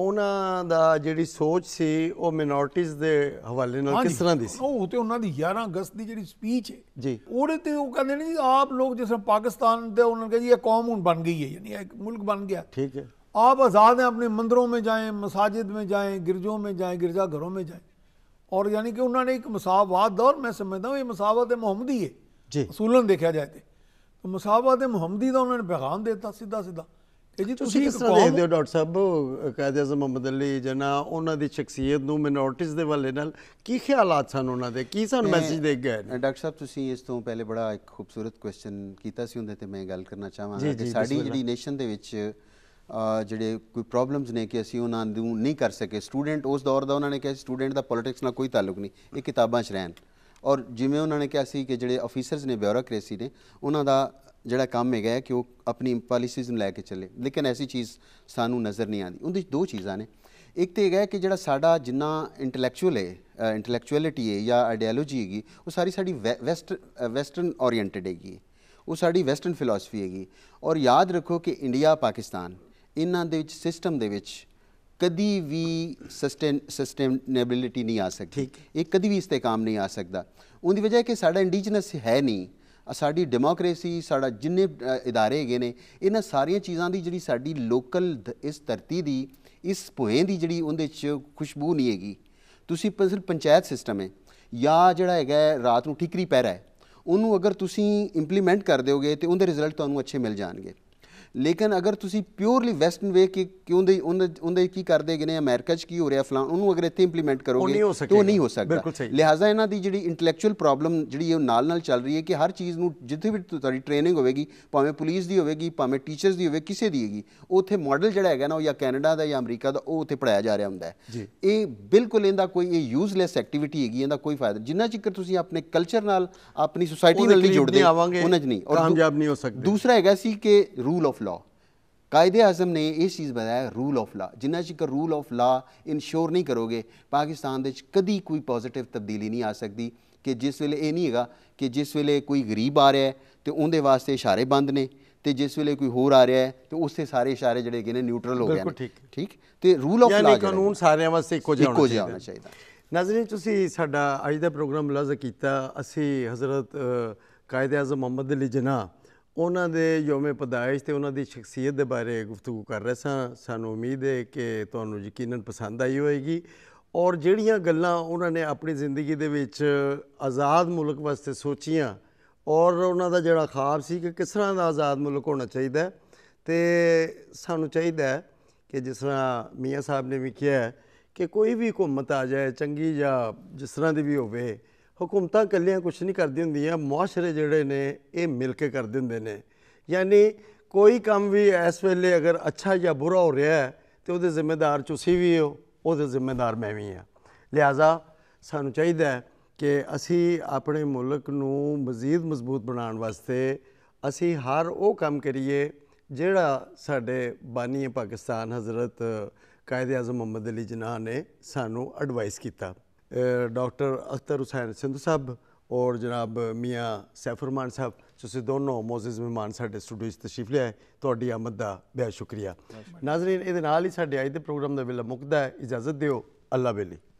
اونا دا جیڑی سوچ سی او منورٹیز دے حوالے نال کس طرح دی سی او ہوتے انہاں دی 11 اگست دی جیڑی سپیچ ہے جی اوڑے تے او کہندے نے جی اپ لوگ جس پاکستان دے انہاں کہ جی یہ قوم ہن بن گئی ہے یعنی ایک ملک بن گیا ٹھیک ہے آپ آزاد ہیں اپنے مندروں میں جائیں مساجد میں جائیں گرجوں میں جائیں گرجا گھروں میں جائیں اور یعنی کہ انہوں نے ایک مساوات دور میں سمجھتا ہوں یہ مساوات محمدی ہے جی اصولن دیکھا جائے تے تو مساوات محمدی دا انہوں نے پیغام دیتا سیدھا سیدھا ਇਹ ਜੀ ਤੁਸੀਂ ਕਿਸ ਤਰ੍ਹਾਂ ਦੇਖਦੇ ਹੋ ਡਾਕਟਰ ਸਾਹਿਬ ਕਾਇਦ ਅਜ਼ਮ ਮੁਹੰਮਦ ਅਲੀ ਜਨਾ ਉਹਨਾਂ ਦੀ ਸ਼ਖਸੀਅਤ ਨੂੰ ਮਿਨੋਰਟੀਜ਼ ਦੇ ਵੱਲੇ ਨਾਲ ਕੀ ਖਿਆਲਾਤ ਸਨ ਉਹਨਾਂ ਦੇ ਕੀ ਸਾਨੂੰ ਮੈਸੇਜ ਦੇ ਗਏ ਡਾਕਟਰ ਸਾਹਿਬ ਤੁਸੀਂ ਇਸ ਤੋਂ ਪਹਿਲੇ ਬੜਾ ਇੱਕ ਖੂਬਸੂਰਤ ਕੁਐਸਚਨ ਕੀਤਾ ਸੀ ਉਹਦੇ ਤੇ ਮੈਂ ਗੱਲ ਕਰਨਾ ਚਾਹਾਂਗਾ ਕਿ ਸਾਡੀ ਜਿਹੜੀ ਨੇਸ਼ਨ ਦੇ ਵਿੱਚ ਜਿਹੜੇ ਕੋਈ ਪ੍ਰੋਬਲਮਸ ਨੇ ਕਿ ਅਸੀਂ ਉਹਨਾਂ ਨੂੰ ਨਹੀਂ ਕਰ ਸਕੇ ਸਟੂਡੈਂਟ ਉਸ ਦੌਰ ਦਾ ਉਹਨਾਂ ਨੇ ਕਿਹਾ ਸਟੂਡੈਂਟ ਦਾ ਪੋਲਿਟਿਕਸ ਨਾਲ ਕੋਈ ਤਾਲੁਕ ਨਹੀਂ ਇਹ ਕਿਤਾਬਾਂ 'ਚ ਰਹਿਣ ਔਰ ਜਿਵੇਂ ਉਹਨਾਂ ਨੇ ਕਿਹਾ ਸੀ ਕਿ ਜਿਹੜੇ ਅਫੀਸਰਸ ਨੇ ਬਿਊਰੋਕ੍ਰੇਸੀ ਨੇ ਉਹਨਾਂ ਦਾ ਜਿਹੜਾ ਕੰਮ ਹੈਗਾ ਕਿ ਉਹ ਆਪਣੀ ਪਾਲਿਸੀਜ਼ ਨੂੰ ਲੈ ਕੇ ਚੱਲੇ ਲੇਕਿਨ ਐਸੀ ਚੀਜ਼ ਸਾਨੂੰ ਨਜ਼ਰ ਨਹੀਂ ਆਉਂਦੀ ਉਹਦੇ ਦੋ ਚੀਜ਼ਾਂ ਨੇ ਇੱਕ ਤੇ ਹੈਗਾ ਕਿ ਜਿਹੜਾ ਸਾਡਾ ਜਿੰਨਾ ਇੰਟੈਲੈਕਚੁਅਲ ਹੈ ਇੰਟੈਲੈਕਚੁਅਲਿਟੀ ਹੈ ਜਾਂ ਆਈਡੀਓਲੋਜੀ ਹੈਗੀ ਉਹ ਸਾਰੀ ਸਾਡੀ ਵੈਸਟ ਵੈਸਟਰਨ ਓਰੀਐਂਟਡ ਹੈਗੀ ਉਹ ਸਾਡੀ ਵੈਸਟਰਨ ਫਿਲਾਸਫੀ ਹੈਗੀ ਔਰ ਯਾਦ ਰੱਖੋ ਕਿ ਇੰਡੀਆ ਪਾਕਿਸਤਾਨ ਇਹਨਾਂ ਦੇ ਵਿੱਚ ਸਿਸਟਮ ਦੇ ਵਿੱਚ ਕਦੀ ਵੀ ਸਸਟੇਨ ਸਸਟੇਨੇਬਿਲਿਟੀ ਨਹੀਂ ਆ ਸਕਦੀ ਇਹ ਕਦੀ ਵੀ ਇਸਤੇ ਕੰਮ ਨਹੀਂ ਆ ਸਕਦਾ ਉਹਦੀ ਵਜ੍ਹਾ ਹੈ ਕਿ ਸਾਡਾ ਇੰਡੀਜਨਸ ਹੈ ਨਹੀਂ ਸਾਡੀ ਡੈਮੋਕ੍ਰੇਸੀ ਸਾਡਾ ਜਿੰਨੇ ادارے ਹੈਗੇ ਨੇ ਇਹਨਾਂ ਸਾਰੀਆਂ ਚੀਜ਼ਾਂ ਦੀ ਜਿਹੜੀ ਸਾਡੀ ਲੋਕਲ ਇਸ ਧਰਤੀ ਦੀ ਇਸ ਭੋਏ ਦੀ ਜਿਹੜੀ ਉਹਦੇ 'ਚ ਖੁਸ਼ਬੂ ਨਹੀਂ ਹੈਗੀ ਤੁਸੀਂ ਸਿਰਫ ਪੰਚਾਇਤ ਸਿਸਟਮ ਹੈ ਜਾਂ ਜਿਹੜਾ ਹੈਗਾ ਰਾਤ ਨੂੰ ਠਿਕਰੀ ਪੈਰਾ ਹੈ ਉਹਨੂੰ ਅਗਰ ਤੁਸੀਂ ਇੰਪਲੀਮੈਂਟ ਕਰ ਦਿਓਗੇ ਤੇ ਉਹਦੇ ਰਿਜ਼ਲਟ ਤੁਹਾਨੂੰ ਅੱਛੇ ਮਿਲ ਜਾਣਗੇ ਲੇਕਿਨ ਅਗਰ ਤੁਸੀਂ ਪਿਓਰਲੀ ਵੈਸਟਰਨ ਵੇ ਕਿ ਕਿਉਂ ਦੇ ਉਹਦੇ ਕੀ ਕਰਦੇ ਗਏ ਨੇ ਅਮਰੀਕਾ 'ਚ ਕੀ ਹੋ ਰਿਹਾ ਫਲਾਂ ਉਹਨੂੰ ਅਗਰ ਇੱਥੇ ਇੰਪਲੀਮੈਂਟ ਕਰੋਗੇ ਤਾਂ ਉਹ ਨਹੀਂ ਹੋ ਸਕਦਾ ਲਿਹਾਜ਼ਾ ਇਹਨਾਂ ਦੀ ਜਿਹੜੀ ਇੰਟੈਲੈਕਚੁਅਲ ਪ੍ਰੋਬਲਮ ਜਿਹੜੀ ਉਹ ਨਾਲ ਨਾਲ ਚੱਲ ਰਹੀ ਹੈ ਕਿ ਹਰ ਚੀਜ਼ ਨੂੰ ਜਿੱਥੇ ਵੀ ਤੁਹਾਡੀ ਟ੍ਰੇਨਿੰਗ ਹੋਵੇਗੀ ਭਾਵੇਂ ਪੁਲਿਸ ਦੀ ਹੋਵੇਗੀ ਭਾਵੇਂ ਟੀਚਰਸ ਦੀ ਹੋਵੇ ਕਿਸੇ ਦੀ ਹੈਗੀ ਉੱਥੇ ਮਾਡਲ ਜਿਹੜਾ ਹੈਗਾ ਨਾ ਉਹ ਜਾਂ ਕੈਨੇਡਾ ਦਾ ਜਾਂ ਅਮਰੀਕਾ ਦਾ ਉਹ ਉੱਥੇ ਪੜਾਇਆ ਜਾ ਰਿਹਾ ਹੁੰਦਾ ਹੈ ਇਹ ਬਿਲਕੁਲ ਇਹਦਾ ਕੋਈ ਇਹ ਯੂਸਲੈਸ ਐਕਟੀਵਿਟੀ ਹੈਗੀ ਇਹਦਾ ਕੋਈ ਫਾਇਦਾ ਜਿੰਨਾ ਚਿਰ ਤੁਸੀਂ ਆਪਣੇ ਕਲਚਰ ਨਾਲ ਆਪਣੀ ਸੋਸਾਇਟੀ ਨਾਲ ਨਹੀਂ ਜੁੜਦੇ ਉਹਨਾਂ 'ਚ ਨਹੀਂ ਕਾਮਯਾਬ ਨਹੀਂ ਹੋ ਸਕਦੇ ਦੂਸਰਾ ਹੈਗਾ ਸੀ ਕਿ ਰੂਲ ਆਫ ਕਾਇਦੇ ਆਜ਼ਮ ਨੇ ਇਹ ਚੀਜ਼ ਬਣਾਇਆ ਰੂਲ ਆਫ ਲਾ ਜਿੰਨਾ ਚਿਰ ਰੂਲ ਆਫ ਲਾ ਇਨਸ਼ੋਰ ਨਹੀਂ ਕਰੋਗੇ ਪਾਕਿਸਤਾਨ ਦੇ ਵਿੱਚ ਕਦੀ ਕੋਈ ਪੋਜ਼ਿਟਿਵ ਤਬਦੀਲੀ ਨਹੀਂ ਆ ਸਕਦੀ ਕਿ ਜਿਸ ਵੇਲੇ ਇਹ ਨਹੀਂ ਹੈਗਾ ਕਿ ਜਿਸ ਵੇਲੇ ਕੋਈ ਗਰੀਬ ਆ ਰਿਹਾ ਹੈ ਤੇ ਉਹਦੇ ਵਾਸਤੇ ਇਸ਼ਾਰੇ ਬੰਦ ਨੇ ਤੇ ਜਿਸ ਵੇਲੇ ਕੋਈ ਹੋਰ ਆ ਰਿਹਾ ਹੈ ਤੇ ਉਸੇ ਸਾਰੇ ਇਸ਼ਾਰੇ ਜਿਹੜੇ ਹੈਗੇ ਨੇ ਨਿਊਟਰਲ ਹੋ ਗਏ ਨੇ ਠੀਕ ਤੇ ਰੂਲ ਆਫ ਲਾ ਯਾਨੀ ਕਾਨੂੰਨ ਸਾਰਿਆਂ ਵਾਸਤੇ ਇੱਕੋ ਜਿਹਾ ਹੋਣਾ ਚਾਹੀਦਾ ਨਾਜ਼ਰੀਨ ਤੁਸੀਂ ਸਾਡਾ ਅੱਜ ਦਾ ਪ੍ਰੋਗਰਾਮ ਲਜ਼ ਕੀਤਾ ਅਸੀਂ ਹਜ਼ਰਤ ਕਾਇਦ ਆਜ਼ਮ ਮੁਹੰਮਦ ਅਲੀ ਜਨਾਹ ਉਹਨਾਂ ਦੇ ਯੋਮੇ ਪਦਾਇਸ਼ ਤੇ ਉਹਨਾਂ ਦੀ ਸ਼ਖਸੀਅਤ ਦੇ ਬਾਰੇ ਗੁਫ਼ਤਗੂ ਕਰ ਰਹੇ ਸਾਂ ਸਾਨੂੰ ਉਮੀਦ ਹੈ ਕਿ ਤੁਹਾਨੂੰ ਯਕੀਨਨ ਪਸੰਦ ਆਈ ਹੋਵੇਗੀ ਔਰ ਜਿਹੜੀਆਂ ਗੱਲਾਂ ਉਹਨਾਂ ਨੇ ਆਪਣੀ ਜ਼ਿੰਦਗੀ ਦੇ ਵਿੱਚ ਆਜ਼ਾਦ ਮੁਲਕ ਵਾਸਤੇ ਸੋਚੀਆਂ ਔਰ ਉਹਨਾਂ ਦਾ ਜਿਹੜਾ ਖਾਬ ਸੀ ਕਿ ਕਿਸ ਤਰ੍ਹਾਂ ਦਾ ਆਜ਼ਾਦ ਮੁਲਕ ਹੋਣਾ ਚਾਹੀਦਾ ਤੇ ਸਾਨੂੰ ਚਾਹੀਦਾ ਕਿ ਜਿਸ ਤਰ੍ਹਾਂ ਮੀਆਂ ਸਾਹਿਬ ਨੇ ਵੀ ਕਿਹਾ ਕਿ ਕੋਈ ਵੀ ਹਕੂਮਤ ਆ ਜਾਏ ਚੰਗੀ ਜਾਂ ਜਿਸ ਤਰ੍ਹਾਂ ਦੀ ਵੀ ਹੋਵੇ ਹਕੂਮਤਾਂ ਕੱਲੀਆਂ ਕੁਝ ਨਹੀਂ ਕਰਦੀ ਹੁੰਦੀਆਂ ਮੁਆਸ਼ਰੇ ਜਿਹੜੇ ਨੇ ਇਹ ਮਿਲ ਕੇ ਕਰਦੇ ਹੁੰਦੇ ਨੇ ਯਾਨੀ ਕੋਈ ਕੰਮ ਵੀ ਇਸ ਵੇਲੇ ਅਗਰ ਅੱਛਾ ਜਾਂ ਬੁਰਾ ਹੋ ਰਿਹਾ ਹੈ ਤੇ ਉਹਦੇ ਜ਼ਿੰਮੇਦਾਰ ਤੁਸੀਂ ਵੀ ਹੋ ਉਹਦੇ ਜ਼ਿੰਮੇਦਾਰ ਮੈਂ ਵੀ ਹਾਂ ਲਿਆਜ਼ਾ ਸਾਨੂੰ ਚਾਹੀਦਾ ਹੈ ਕਿ ਅਸੀਂ ਆਪਣੇ ਮੁਲਕ ਨੂੰ ਮਜ਼ੀਦ ਮਜ਼ਬੂਤ ਬਣਾਉਣ ਵਾਸਤੇ ਅਸੀਂ ਹਰ ਉਹ ਕੰਮ ਕਰੀਏ ਜਿਹੜਾ ਸਾਡੇ ਬਾਨੀ ਪਾਕਿਸਤਾਨ ਹਜ਼ਰਤ ਕਾਇਦ ਆਜ਼ਮ ਮੁਹੰਮਦ ਅਲੀ ਜਨਾਹ ਨੇ ਸਾਨੂੰ ਐਡਵਾਈਸ ਕੀਤਾ ਡਾਕਟਰ ਅਖਤਰ ਹੁਸੈਨ सिंधु ਸਾਹਿਬ ਔਰ ਜਨਾਬ ਮੀਆਂ ਸੈਫਰਮਾਨ ਸਾਹਿਬ ਤੁਸੀਂ ਦੋਨੋਂ ਮੌਜ਼ਿਜ਼ ਮਹਿਮਾਨ ਸਾਡੇ ਸਟੂਡੀਓ 'ਚ ਤਸ਼ਰੀਫ ਲਿਆਏ ਤੁਹਾਡੀ ਆਮਦ ਦਾ ਬੇਹੱਦ ਸ਼ੁਕਰੀਆ ਨਾਜ਼ਰੀਨ ਇਹਦੇ ਨਾਲ ਹੀ ਸਾਡੇ ਅੱਜ ਦੇ ਪ੍ਰੋਗਰਾਮ ਦਾ ਵੇਲਾ ਮੁਕਦਾ ਹੈ ਇਜਾਜ਼ਤ ਦਿਓ ਅੱਲਾ ਬੇਲੀ